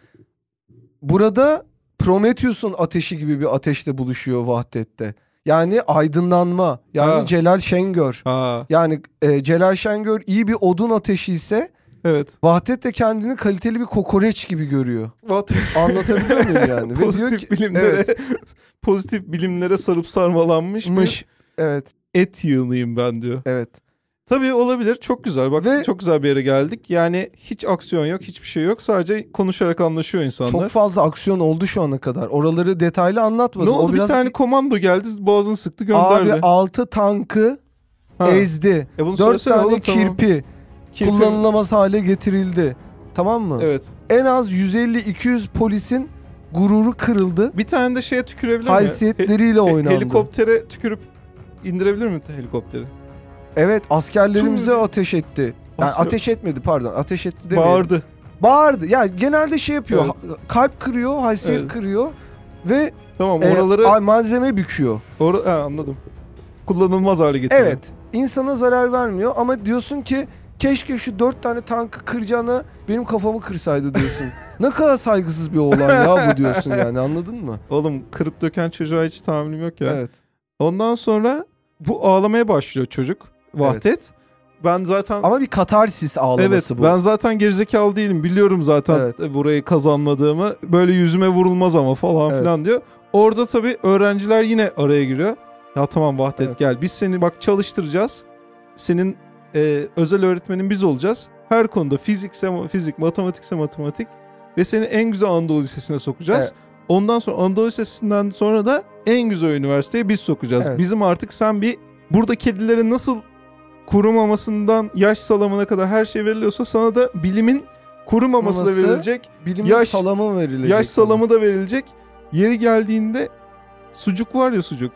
burada Prometheus'un ateşi gibi bir ateşle buluşuyor Vahdet'te. Yani aydınlanma. Yani ha. Celal Şengör. Ha. Yani e, Celal Şengör iyi bir odun ateşi ise Evet. Vahdet de kendini kaliteli bir kokoreç gibi görüyor. What? Anlatabiliyor muyum yani? (laughs) pozitif diyor ki, bilimlere evet. (laughs) pozitif bilimlere sarıp sarmalanmış Mış. bir evet. et yığınıyım ben diyor. Evet. Tabii olabilir. Çok güzel. Bak Ve... çok güzel bir yere geldik. Yani hiç aksiyon yok, hiçbir şey yok. Sadece konuşarak anlaşıyor insanlar. Çok fazla aksiyon oldu şu ana kadar. Oraları detaylı anlatmadım. Ne oldu? O biraz... Bir tane komando geldi, boğazını sıktı, gönderdi. Abi 6 tankı ha. ezdi. E bunu 4 tane oğlum, kirpi, kirpi kullanılamaz hale getirildi. Tamam mı? Evet. En az 150-200 polisin gururu kırıldı. Bir tane de şeye tükürebilir mi? Haysiyetleriyle He- oynandı. Helikoptere tükürüp indirebilir mi helikopteri? Evet askerlerimize Tüm- ateş etti. Yani Asya- ateş etmedi pardon ateş etti demeyelim. Bağırdı. Bağırdı. Ya genelde şey yapıyor. ha- Kalp kırıyor, haysiyet Evet. kırıyor ve Tamam e, oraları a- malzeme büküyor. ora- ha, anladım. Kullanılmaz hale getiriyor. Evet. insana zarar vermiyor ama diyorsun ki keşke şu dört tane tankı kıracağını benim kafamı kırsaydı diyorsun. (laughs) ne kadar saygısız bir olay ya bu diyorsun yani anladın mı? Oğlum kırıp döken çocuğa hiç tahammülüm yok ya. Evet. Ondan sonra bu ağlamaya başlıyor çocuk. Vahdet. Evet. Ben zaten Ama bir katarsis ağlaması evet, bu. Evet, ben zaten gerizekalı değilim. Biliyorum zaten evet. E, burayı kazanmadığımı. Böyle yüzüme vurulmaz ama falan evet. filan diyor. Orada tabii öğrenciler yine araya giriyor. Ya tamam Vahdet evet. gel. Biz seni bak çalıştıracağız. Senin e, özel öğretmenin biz olacağız. Her konuda fizikse fizik, matematikse matematik ve seni en güzel Anadolu Lisesi'ne sokacağız. Evet. Ondan sonra Anadolu Lisesi'nden sonra da en güzel üniversiteye biz sokacağız. Evet. Bizim artık sen bir burada kedilerin nasıl kurumamasından yaş salamına kadar her şey veriliyorsa sana da bilimin kurumaması da verilecek. Bilimin yaş, salamı verilecek. Yaş salamı da verilecek. Yeri geldiğinde sucuk var ya sucuk.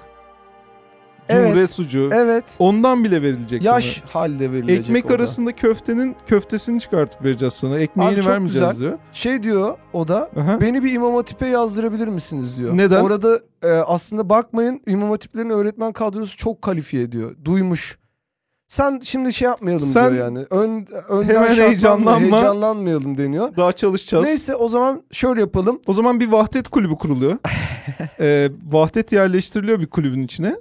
Cumhuriyet evet, sucuğu. Evet. Ondan bile verilecek Yaş sana. halde verilecek. Ekmek orada. arasında köftenin köftesini çıkartıp vereceğiz sana. Ekmeğini Abi vermeyeceğiz güzel. diyor. Şey diyor o da Aha. beni bir imam hatipe yazdırabilir misiniz diyor. Neden? Orada e, aslında bakmayın imam hatiplerin öğretmen kadrosu çok kalifiye diyor. Duymuş. Sen şimdi şey yapmayalım Sen diyor yani. Ön, önden hemen şey heyecanlanma. Heyecanlanmayalım deniyor. Daha çalışacağız. Neyse o zaman şöyle yapalım. O zaman bir vahdet kulübü kuruluyor. (laughs) ee, vahdet yerleştiriliyor bir kulübün içine.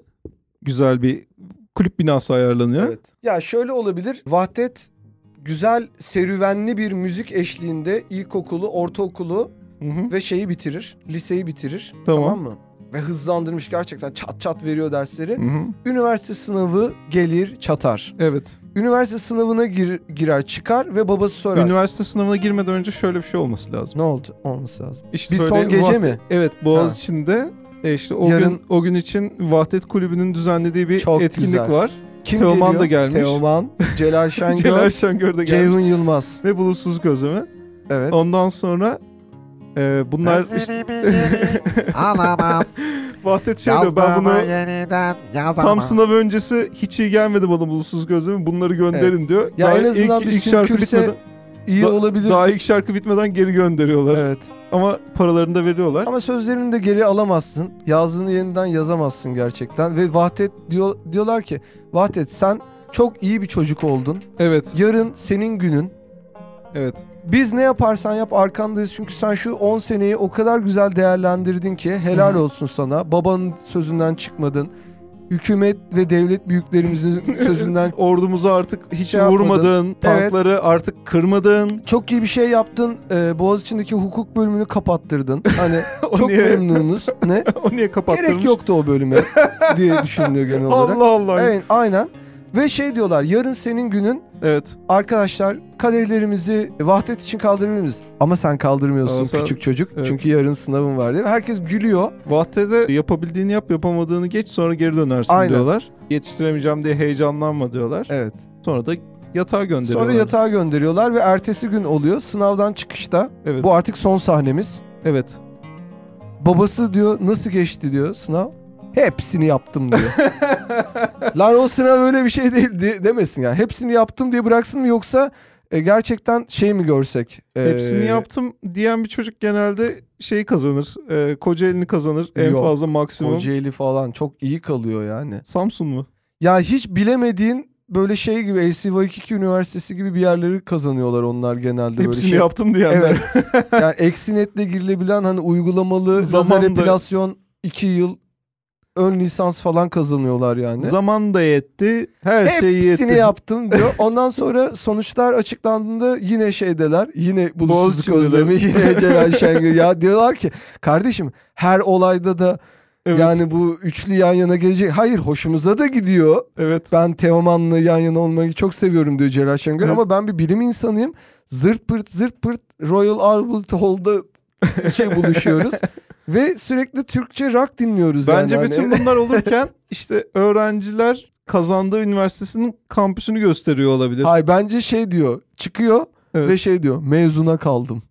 Güzel bir kulüp binası ayarlanıyor. Evet. Ya şöyle olabilir. Vahdet güzel serüvenli bir müzik eşliğinde ilkokulu, ortaokulu Hı-hı. ve şeyi bitirir. Liseyi bitirir. Tamam, tamam mı? ve hızlandırmış gerçekten çat çat veriyor dersleri. Hı hı. Üniversite sınavı gelir çatar. Evet. Üniversite sınavına gir, girer çıkar ve babası sorar. Üniversite sınavına girmeden önce şöyle bir şey olması lazım. Ne oldu? Olması lazım. İşte Bir böyle son gece mi? Evet Boğaz Boğaziçi'nde e işte o Yarın- gün o gün için Vahdet Kulübü'nün düzenlediği bir Çok etkinlik güzel. var. Kim Teoman geliyor? da gelmiş. Teoman, Celal (laughs) Şengör, Celal Şengör de gelmiş. Ceyhun Yılmaz. Ve bulutsuzluk özlemi. Evet. Ondan sonra ee, bunlar işte... alamam. (laughs) Vahdet şey diyor ben bunu yeniden yazamam. tam sınav öncesi hiç iyi gelmedi bana bulutsuz gözlemi bunları gönderin evet. diyor. Ya daha en azından ilk, ilk şarkı bitmeden iyi da, olabilir. Daha ilk şarkı bitmeden geri gönderiyorlar. Evet. Ama paralarını da veriyorlar. Ama sözlerini de geri alamazsın. Yazdığını yeniden yazamazsın gerçekten. Ve Vahdet diyor, diyorlar ki Vahdet sen çok iyi bir çocuk oldun. Evet. Yarın senin günün. Evet. Biz ne yaparsan yap arkandayız çünkü sen şu 10 seneyi o kadar güzel değerlendirdin ki helal olsun sana. Babanın sözünden çıkmadın. Hükümet ve devlet büyüklerimizin (laughs) sözünden Ordumuzu artık hiç Şey vurmadın, tankları artık kırmadın. çok iyi bir şey yaptın. Ee, içindeki hukuk bölümünü kapattırdın. Hani (laughs) O çok niye- memnunuz. Ne? (laughs) o niye kapattırmış? Gerek yoktu o bölüme diye düşünülüyor genel olarak. Allah Allah. Evet, aynen. Ve şey diyorlar yarın senin günün. Evet. Arkadaşlar kadehlerimizi vahdet için kaldırabilir miyiz? Ama sen kaldırmıyorsun sen- küçük çocuk. Evet. Çünkü yarın sınavın var diye. Herkes gülüyor. Vahdede yapabildiğini yap yapamadığını geç sonra geri dönersin Aynen. diyorlar. Yetiştiremeyeceğim diye heyecanlanma diyorlar. Evet. Sonra da yatağa gönderiyorlar. Sonra yatağa gönderiyorlar ve ertesi gün oluyor. Sınavdan çıkışta evet. bu artık son sahnemiz. evet. Babası diyor nasıl geçti diyor sınav hepsini yaptım diyor. (laughs) Lan o sınav öyle bir şey değil de, demesin yani. Hepsini yaptım diye bıraksın mı yoksa e, gerçekten şey mi görsek? E, Hepsini yaptım diyen bir çocuk genelde şey kazanır. E, elini kazanır en yok, fazla maksimum. Koca eli falan çok iyi kalıyor yani. Samsun mu? Ya hiç bilemediğin böyle şey gibi AC Üniversitesi gibi bir yerleri kazanıyorlar onlar genelde. Hepsini böyle şey. yaptım diyenler. Evet. (laughs) yani eksi netle girilebilen hani uygulamalı Zaman lazer epilasyon 2 yıl ön lisans falan kazanıyorlar yani. Zaman da yetti. Her şey Hepsini şey yetti. Hepsini yaptım diyor. (laughs) Ondan sonra sonuçlar açıklandığında yine şeydeler. Yine bulutsuzluk özlemi. Yine Celal Şengül. (laughs) ya diyorlar ki kardeşim her olayda da Evet. Yani bu üçlü yan yana gelecek. Hayır hoşumuza da gidiyor. Evet. Ben Teoman'la yan yana olmayı çok seviyorum diyor Celal Şengör evet. ama ben bir bilim insanıyım. Zırt pırt zırt pırt Royal Albert Hall'da şey buluşuyoruz. (laughs) Ve sürekli Türkçe rock dinliyoruz Bence yani. Hani. bütün (laughs) bunlar olurken işte öğrenciler kazandığı üniversitesinin kampüsünü gösteriyor olabilir. Hayır bence şey diyor çıkıyor evet. ve şey diyor mezuna kaldım.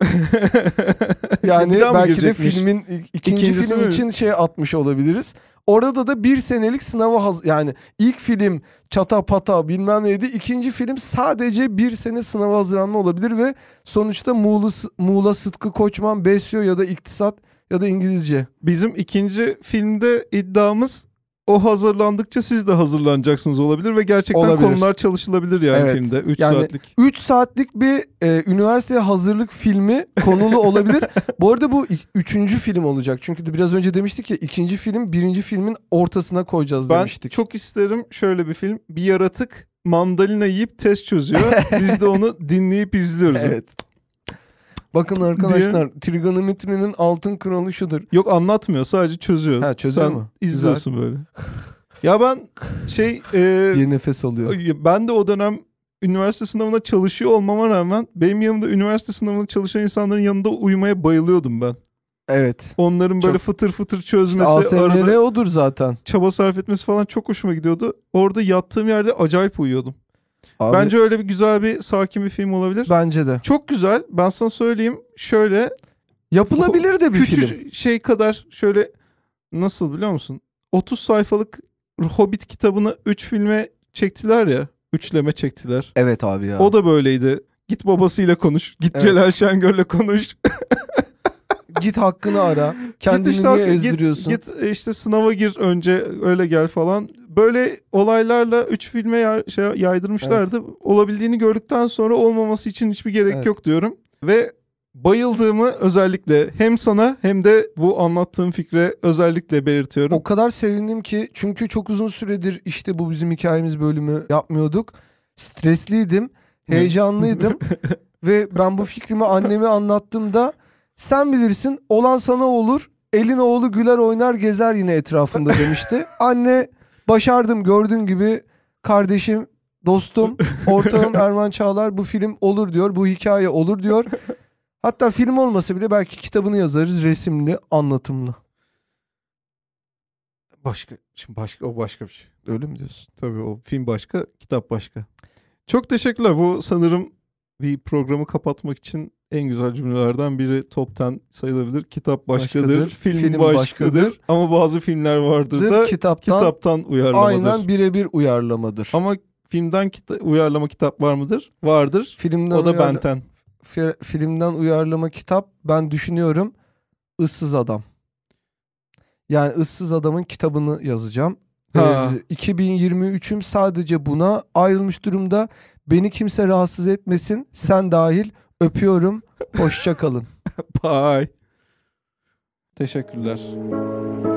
(laughs) yani belki de filmin ikinci İkincisi film mi? için şey atmış olabiliriz. Orada da bir senelik sınava haz yani ilk film çata pata bilmem neydi. İkinci film sadece bir sene sınava hazırlanma olabilir ve sonuçta Muğla, Muğla Sıtkı Koçman, Besyo ya da iktisat ya da İngilizce. Bizim ikinci filmde iddiamız o hazırlandıkça siz de hazırlanacaksınız olabilir ve gerçekten olabilir. konular çalışılabilir yani evet. filmde 3 yani saatlik. 3 saatlik bir e, üniversite hazırlık filmi konulu (laughs) olabilir. bu arada bu üçüncü film olacak. Çünkü de biraz önce demiştik ki ikinci film birinci filmin ortasına koyacağız ben demiştik. Ben çok isterim şöyle bir film. Bir yaratık mandalina yiyip test çözüyor. (laughs) Biz de onu dinleyip izliyoruz. evet. Bakın arkadaşlar trigonometrinin altın kralı şudur. Yok anlatmıyor sadece çözüyor. Ha çözüyor Sen mu? izliyorsun Güzel. böyle. ya ben şey... E, diye nefes alıyor. Ben de o dönem üniversite sınavına çalışıyor olmama rağmen benim yanımda üniversite sınavına çalışan insanların yanında uyumaya bayılıyordum ben. Evet. Onların böyle çok... fıtır fıtır çözmesi. İşte ASMR arada odur zaten. Çaba sarf etmesi falan çok hoşuma gidiyordu. Orada yattığım yerde acayip uyuyordum. Abi, Bence öyle bir güzel bir sakin bir film olabilir. Bence de. Çok güzel. Ben sana söyleyeyim. Şöyle yapılabilir de bir küçük film. şey kadar şöyle nasıl biliyor musun? 30 sayfalık Hobbit kitabını 3 filme çektiler ya. Üçleme çektiler. Evet abi ya. O da böyleydi. Git babasıyla konuş. Git evet. Celal Şengör'le konuş. (laughs) git hakkını ara. Kendini git işte, niye ezdiriyorsun? Git, git işte sınava gir önce öyle gel falan böyle olaylarla 3 filme şey, yaydırmışlardı. Evet. Olabildiğini gördükten sonra olmaması için hiçbir gerek evet. yok diyorum. Ve bayıldığımı özellikle hem sana hem de bu anlattığım fikre özellikle belirtiyorum. O kadar sevindim ki çünkü çok uzun süredir işte bu bizim hikayemiz bölümü yapmıyorduk. Stresliydim, heyecanlıydım (laughs) ve ben bu fikrimi anneme anlattığımda sen bilirsin olan sana olur, elin oğlu güler oynar gezer yine etrafında demişti. (laughs) Anne Başardım gördüğün gibi kardeşim, dostum, (laughs) ortağım Erman Çağlar bu film olur diyor. Bu hikaye olur diyor. Hatta film olmasa bile belki kitabını yazarız resimli, anlatımlı. Başka, şimdi başka o başka bir şey. Öyle mi diyorsun? Tabii o film başka, kitap başka. Çok teşekkürler. Bu sanırım bir programı kapatmak için en güzel cümlelerden biri top ten sayılabilir. Kitap başkadır, başkadır film, film başkadır, başkadır ama bazı filmler vardır da kitaptan, kitaptan uyarlamadır. Aynen birebir uyarlamadır. Ama filmden kita uyarlama kitap var mıdır? Vardır. Filmden o da uyarla... Benten. Fi filmden uyarlama kitap ben düşünüyorum ıssız adam. Yani ıssız adamın kitabını yazacağım. Ha. 2023'üm ee, sadece buna ayrılmış durumda. Beni kimse rahatsız etmesin. Sen dahil. Öpüyorum. Hoşça kalın. (laughs) Bye. Teşekkürler.